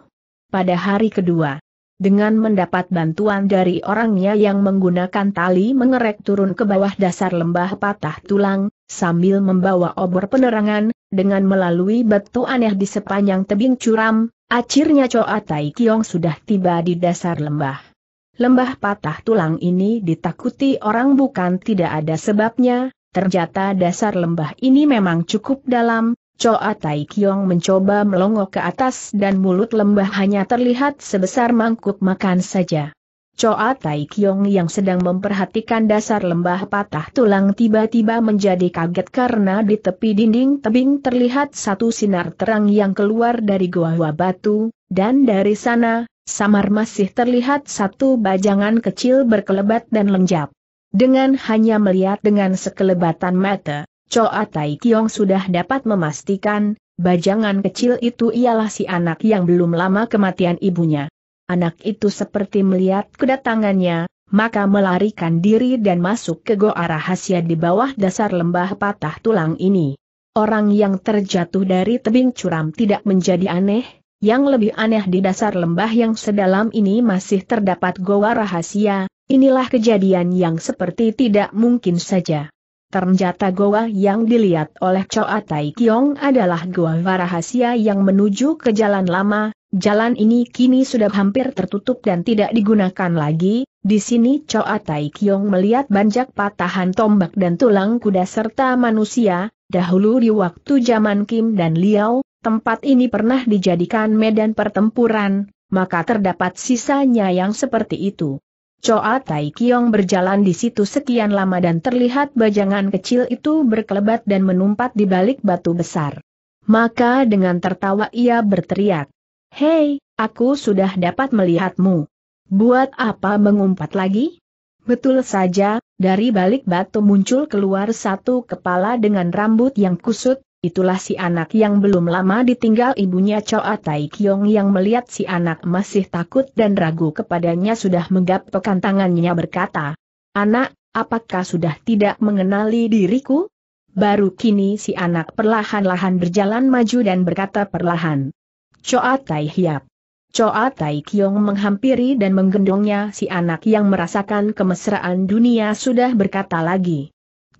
Pada hari kedua, dengan mendapat bantuan dari orangnya yang menggunakan tali mengerek turun ke bawah dasar lembah patah tulang, sambil membawa obor penerangan, dengan melalui batu aneh di sepanjang tebing curam, akhirnya Coa Tai Kiong sudah tiba di dasar lembah. Lembah patah tulang ini ditakuti orang bukan tidak ada sebabnya, ternyata dasar lembah ini memang cukup dalam, Choa Tai Kiong mencoba melongok ke atas dan mulut lembah hanya terlihat sebesar mangkuk makan saja. Choa Tai Kiong yang sedang memperhatikan dasar lembah patah tulang tiba-tiba menjadi kaget karena di tepi dinding tebing terlihat satu sinar terang yang keluar dari goa batu, dan dari sana, samar masih terlihat satu bajangan kecil berkelebat dan lenjap. Dengan hanya melihat dengan sekelebatan mata, Choa Tai Kiong sudah dapat memastikan, bajangan kecil itu ialah si anak yang belum lama kematian ibunya. Anak itu seperti melihat kedatangannya, maka melarikan diri dan masuk ke goa rahasia di bawah dasar lembah patah tulang ini. Orang yang terjatuh dari tebing curam tidak menjadi aneh, yang lebih aneh di dasar lembah yang sedalam ini masih terdapat goa rahasia, inilah kejadian yang seperti tidak mungkin saja. Ternyata goa yang dilihat oleh Choa Tai Kiong adalah goa rahasia yang menuju ke jalan lama, jalan ini kini sudah hampir tertutup dan tidak digunakan lagi, di sini Choa Tai Kiong melihat banjak patahan tombak dan tulang kuda serta manusia, dahulu di waktu zaman Kim dan Liao, tempat ini pernah dijadikan medan pertempuran, maka terdapat sisanya yang seperti itu. Choa Tai Kiong berjalan di situ sekian lama dan terlihat bajangan kecil itu berkelebat dan menumpat di balik batu besar. Maka dengan tertawa ia berteriak, Hei, aku sudah dapat melihatmu. Buat apa mengumpat lagi? Betul saja, dari balik batu muncul keluar satu kepala dengan rambut yang kusut, itulah si anak yang belum lama ditinggal ibunya Choa Tai Kiong yang melihat si anak masih takut dan ragu kepadanya sudah pekan tangannya berkata, Anak, apakah sudah tidak mengenali diriku? Baru kini si anak perlahan-lahan berjalan maju dan berkata perlahan. Choa Tai Hiap. Choa Tai Kiong menghampiri dan menggendongnya si anak yang merasakan kemesraan dunia sudah berkata lagi.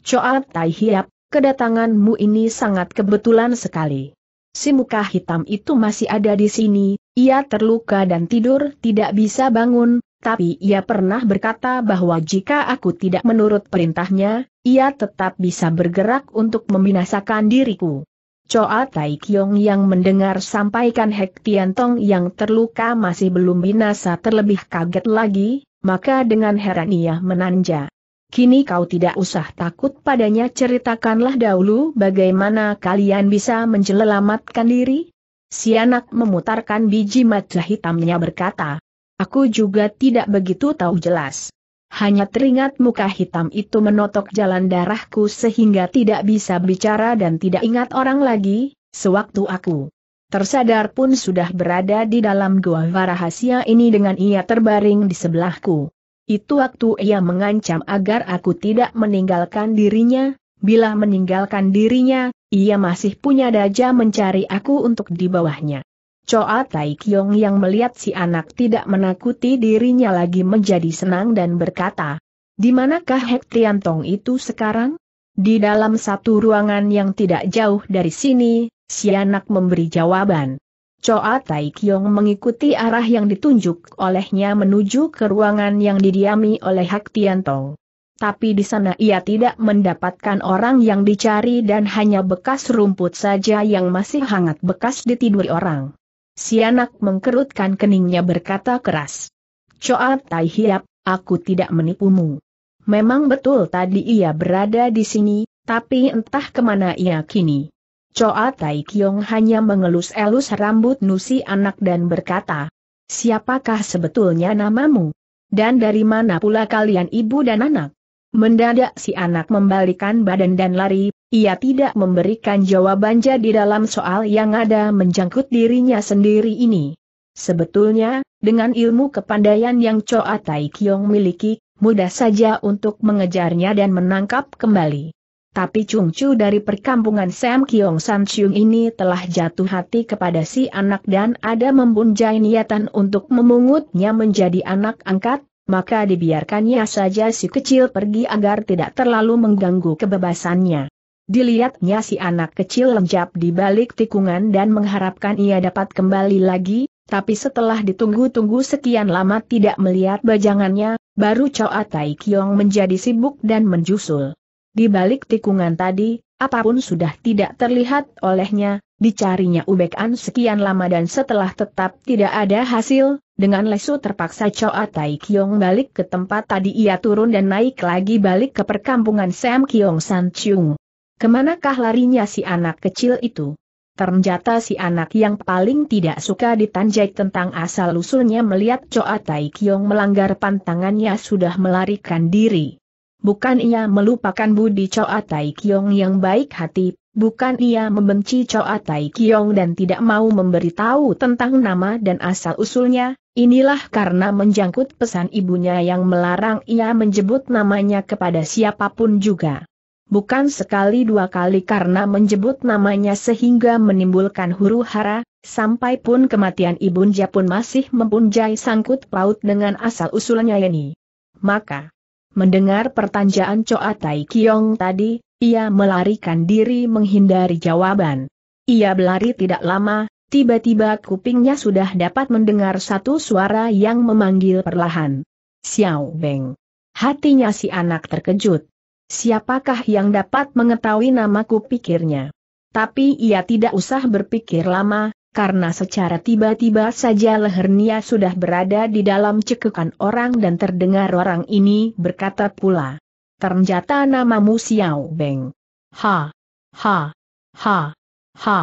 Choa Tai Hiap, kedatanganmu ini sangat kebetulan sekali. Si muka hitam itu masih ada di sini, ia terluka dan tidur tidak bisa bangun, tapi ia pernah berkata bahwa jika aku tidak menurut perintahnya, ia tetap bisa bergerak untuk membinasakan diriku. Choa Kyong yang mendengar sampaikan Hek Tong yang terluka masih belum binasa terlebih kaget lagi, maka dengan heran ia menanja. Kini kau tidak usah takut padanya ceritakanlah dahulu bagaimana kalian bisa menjelamatkan diri. Si anak memutarkan biji mata hitamnya berkata, Aku juga tidak begitu tahu jelas. Hanya teringat muka hitam itu menotok jalan darahku sehingga tidak bisa bicara dan tidak ingat orang lagi, sewaktu aku tersadar pun sudah berada di dalam gua rahasia ini dengan ia terbaring di sebelahku. Itu waktu ia mengancam agar aku tidak meninggalkan dirinya, bila meninggalkan dirinya, ia masih punya daja mencari aku untuk di bawahnya. Choa Tai Kyong yang melihat si anak tidak menakuti dirinya lagi menjadi senang dan berkata, Di manakah Hek Tian Tong itu sekarang? Di dalam satu ruangan yang tidak jauh dari sini, si anak memberi jawaban. Choa Tai Kiong mengikuti arah yang ditunjuk olehnya menuju ke ruangan yang didiami oleh Hak Tian Tong. Tapi di sana ia tidak mendapatkan orang yang dicari dan hanya bekas rumput saja yang masih hangat bekas ditiduri orang. Si anak mengkerutkan keningnya berkata keras. Choa Tai Hiap, aku tidak menipumu. Memang betul tadi ia berada di sini, tapi entah kemana ia kini. Choa Tai Kiong hanya mengelus-elus rambut Nusi anak dan berkata, Siapakah sebetulnya namamu? Dan dari mana pula kalian ibu dan anak? Mendadak si anak membalikan badan dan lari, ia tidak memberikan jawaban jadi dalam soal yang ada menjangkut dirinya sendiri ini. Sebetulnya, dengan ilmu kepandaian yang Choa Tai Kiong miliki, mudah saja untuk mengejarnya dan menangkap kembali. Tapi Chung Chu dari perkampungan Sam Kiong San Chung ini telah jatuh hati kepada si anak dan ada membunjai niatan untuk memungutnya menjadi anak angkat, maka dibiarkannya saja si kecil pergi agar tidak terlalu mengganggu kebebasannya. Dilihatnya si anak kecil lenjap di balik tikungan dan mengharapkan ia dapat kembali lagi, tapi setelah ditunggu-tunggu sekian lama tidak melihat bajangannya, baru Choa Tai Kiong menjadi sibuk dan menjusul. Di balik tikungan tadi, apapun sudah tidak terlihat olehnya, dicarinya An sekian lama dan setelah tetap tidak ada hasil, dengan lesu terpaksa Choa Tai Kiong balik ke tempat tadi ia turun dan naik lagi balik ke perkampungan Sam Kiong San Chung. Kemanakah larinya si anak kecil itu? Ternyata si anak yang paling tidak suka ditanjai tentang asal-usulnya melihat Choa Tai Kiong melanggar pantangannya sudah melarikan diri bukan ia melupakan budi Choa Tai Kiong yang baik hati, bukan ia membenci Choa Tai Kiong dan tidak mau memberitahu tentang nama dan asal-usulnya, inilah karena menjangkut pesan ibunya yang melarang ia menjebut namanya kepada siapapun juga. Bukan sekali dua kali karena menjebut namanya sehingga menimbulkan huru hara, sampai pun kematian ibunya pun masih mempunjai sangkut paut dengan asal-usulnya ini. Maka, Mendengar pertanyaan Choa Tai Kiong tadi, ia melarikan diri menghindari jawaban. Ia berlari tidak lama, tiba-tiba kupingnya sudah dapat mendengar satu suara yang memanggil perlahan. Xiao Beng. Hatinya si anak terkejut. Siapakah yang dapat mengetahui namaku pikirnya? Tapi ia tidak usah berpikir lama, karena secara tiba-tiba saja lehernya sudah berada di dalam cekukan orang dan terdengar orang ini berkata pula. Ternyata namamu Xiao Beng. Ha, ha, ha, ha.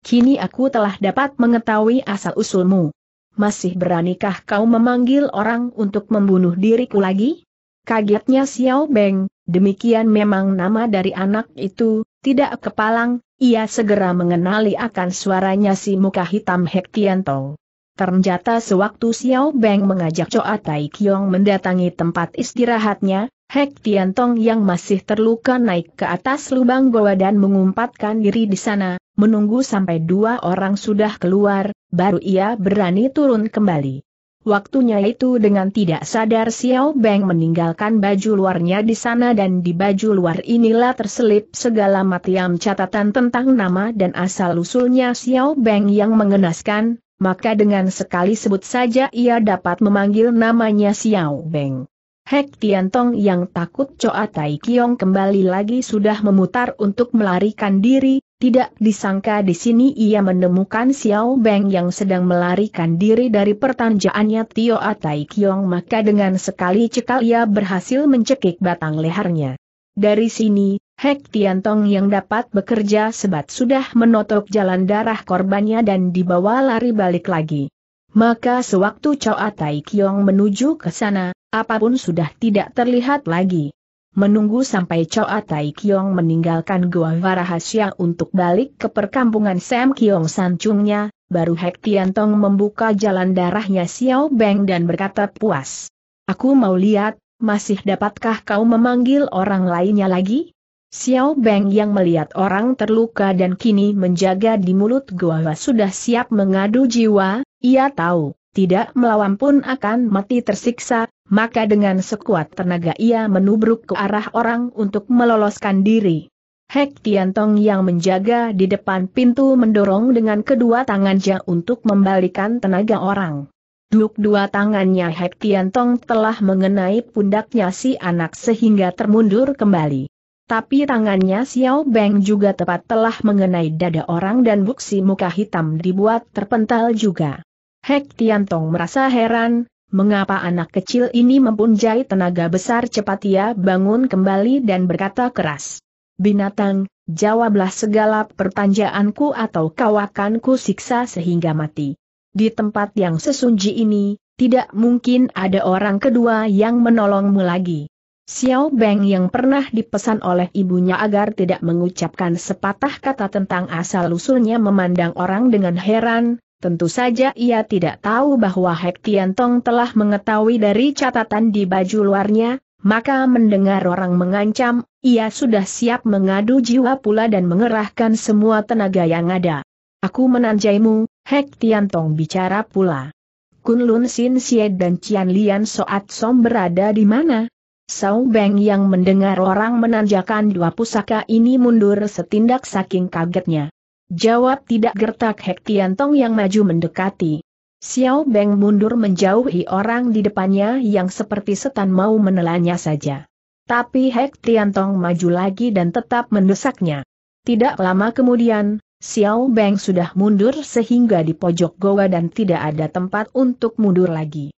Kini aku telah dapat mengetahui asal-usulmu. Masih beranikah kau memanggil orang untuk membunuh diriku lagi? Kagetnya Xiao Beng, demikian memang nama dari anak itu, tidak kepalang, ia segera mengenali akan suaranya si muka hitam Hek Tong. Ternyata sewaktu Xiao Beng mengajak Choa Tai Kiong mendatangi tempat istirahatnya, Hek Tong yang masih terluka naik ke atas lubang goa dan mengumpatkan diri di sana, menunggu sampai dua orang sudah keluar, baru ia berani turun kembali. Waktunya itu dengan tidak sadar Xiao Beng meninggalkan baju luarnya di sana dan di baju luar inilah terselip segala matiam catatan tentang nama dan asal-usulnya Xiao Beng yang mengenaskan, maka dengan sekali sebut saja ia dapat memanggil namanya Xiao Beng. Hek Tian Tong yang takut Choa Tai Kiong kembali lagi sudah memutar untuk melarikan diri, tidak disangka di sini ia menemukan Xiao Beng yang sedang melarikan diri dari pertanjaannya Tio Atai Kiong maka dengan sekali cekal ia berhasil mencekik batang lehernya. Dari sini, Hek Tong yang dapat bekerja sebat sudah menotok jalan darah korbannya dan dibawa lari balik lagi. Maka sewaktu Chao Atai Kiong menuju ke sana, apapun sudah tidak terlihat lagi menunggu sampai Choa Tai Kiong meninggalkan gua Rahasia untuk balik ke perkampungan Sam Kiong Sancungnya, baru Hek Tian Tong membuka jalan darahnya Xiao Beng dan berkata puas. Aku mau lihat, masih dapatkah kau memanggil orang lainnya lagi? Xiao Beng yang melihat orang terluka dan kini menjaga di mulut gua sudah siap mengadu jiwa, ia tahu, tidak melawan pun akan mati tersiksa, maka dengan sekuat tenaga ia menubruk ke arah orang untuk meloloskan diri. Hek Tong yang menjaga di depan pintu mendorong dengan kedua tangannya untuk membalikan tenaga orang. Duk dua tangannya Hek Tong telah mengenai pundaknya si anak sehingga termundur kembali. Tapi tangannya Xiao Beng juga tepat telah mengenai dada orang dan buksi muka hitam dibuat terpental juga. Hek Tong merasa heran, mengapa anak kecil ini mempunyai tenaga besar cepat ia bangun kembali dan berkata keras. Binatang, jawablah segala pertanyaanku atau kau akan kusiksa sehingga mati. Di tempat yang sesunji ini, tidak mungkin ada orang kedua yang menolongmu lagi. Xiao Beng yang pernah dipesan oleh ibunya agar tidak mengucapkan sepatah kata tentang asal-usulnya memandang orang dengan heran, Tentu saja ia tidak tahu bahwa Hek Tong telah mengetahui dari catatan di baju luarnya, maka mendengar orang mengancam, ia sudah siap mengadu jiwa pula dan mengerahkan semua tenaga yang ada. Aku menanjaimu, Hek Tong bicara pula. Kunlun Sin Sied dan Cian Lian Soat Som berada di mana? Sao Beng yang mendengar orang menanjakan dua pusaka ini mundur setindak saking kagetnya. Jawab tidak gertak Hek Tong yang maju mendekati. Xiao Beng mundur menjauhi orang di depannya yang seperti setan mau menelannya saja. Tapi Hek Tong maju lagi dan tetap mendesaknya. Tidak lama kemudian, Xiao Beng sudah mundur sehingga di pojok goa dan tidak ada tempat untuk mundur lagi.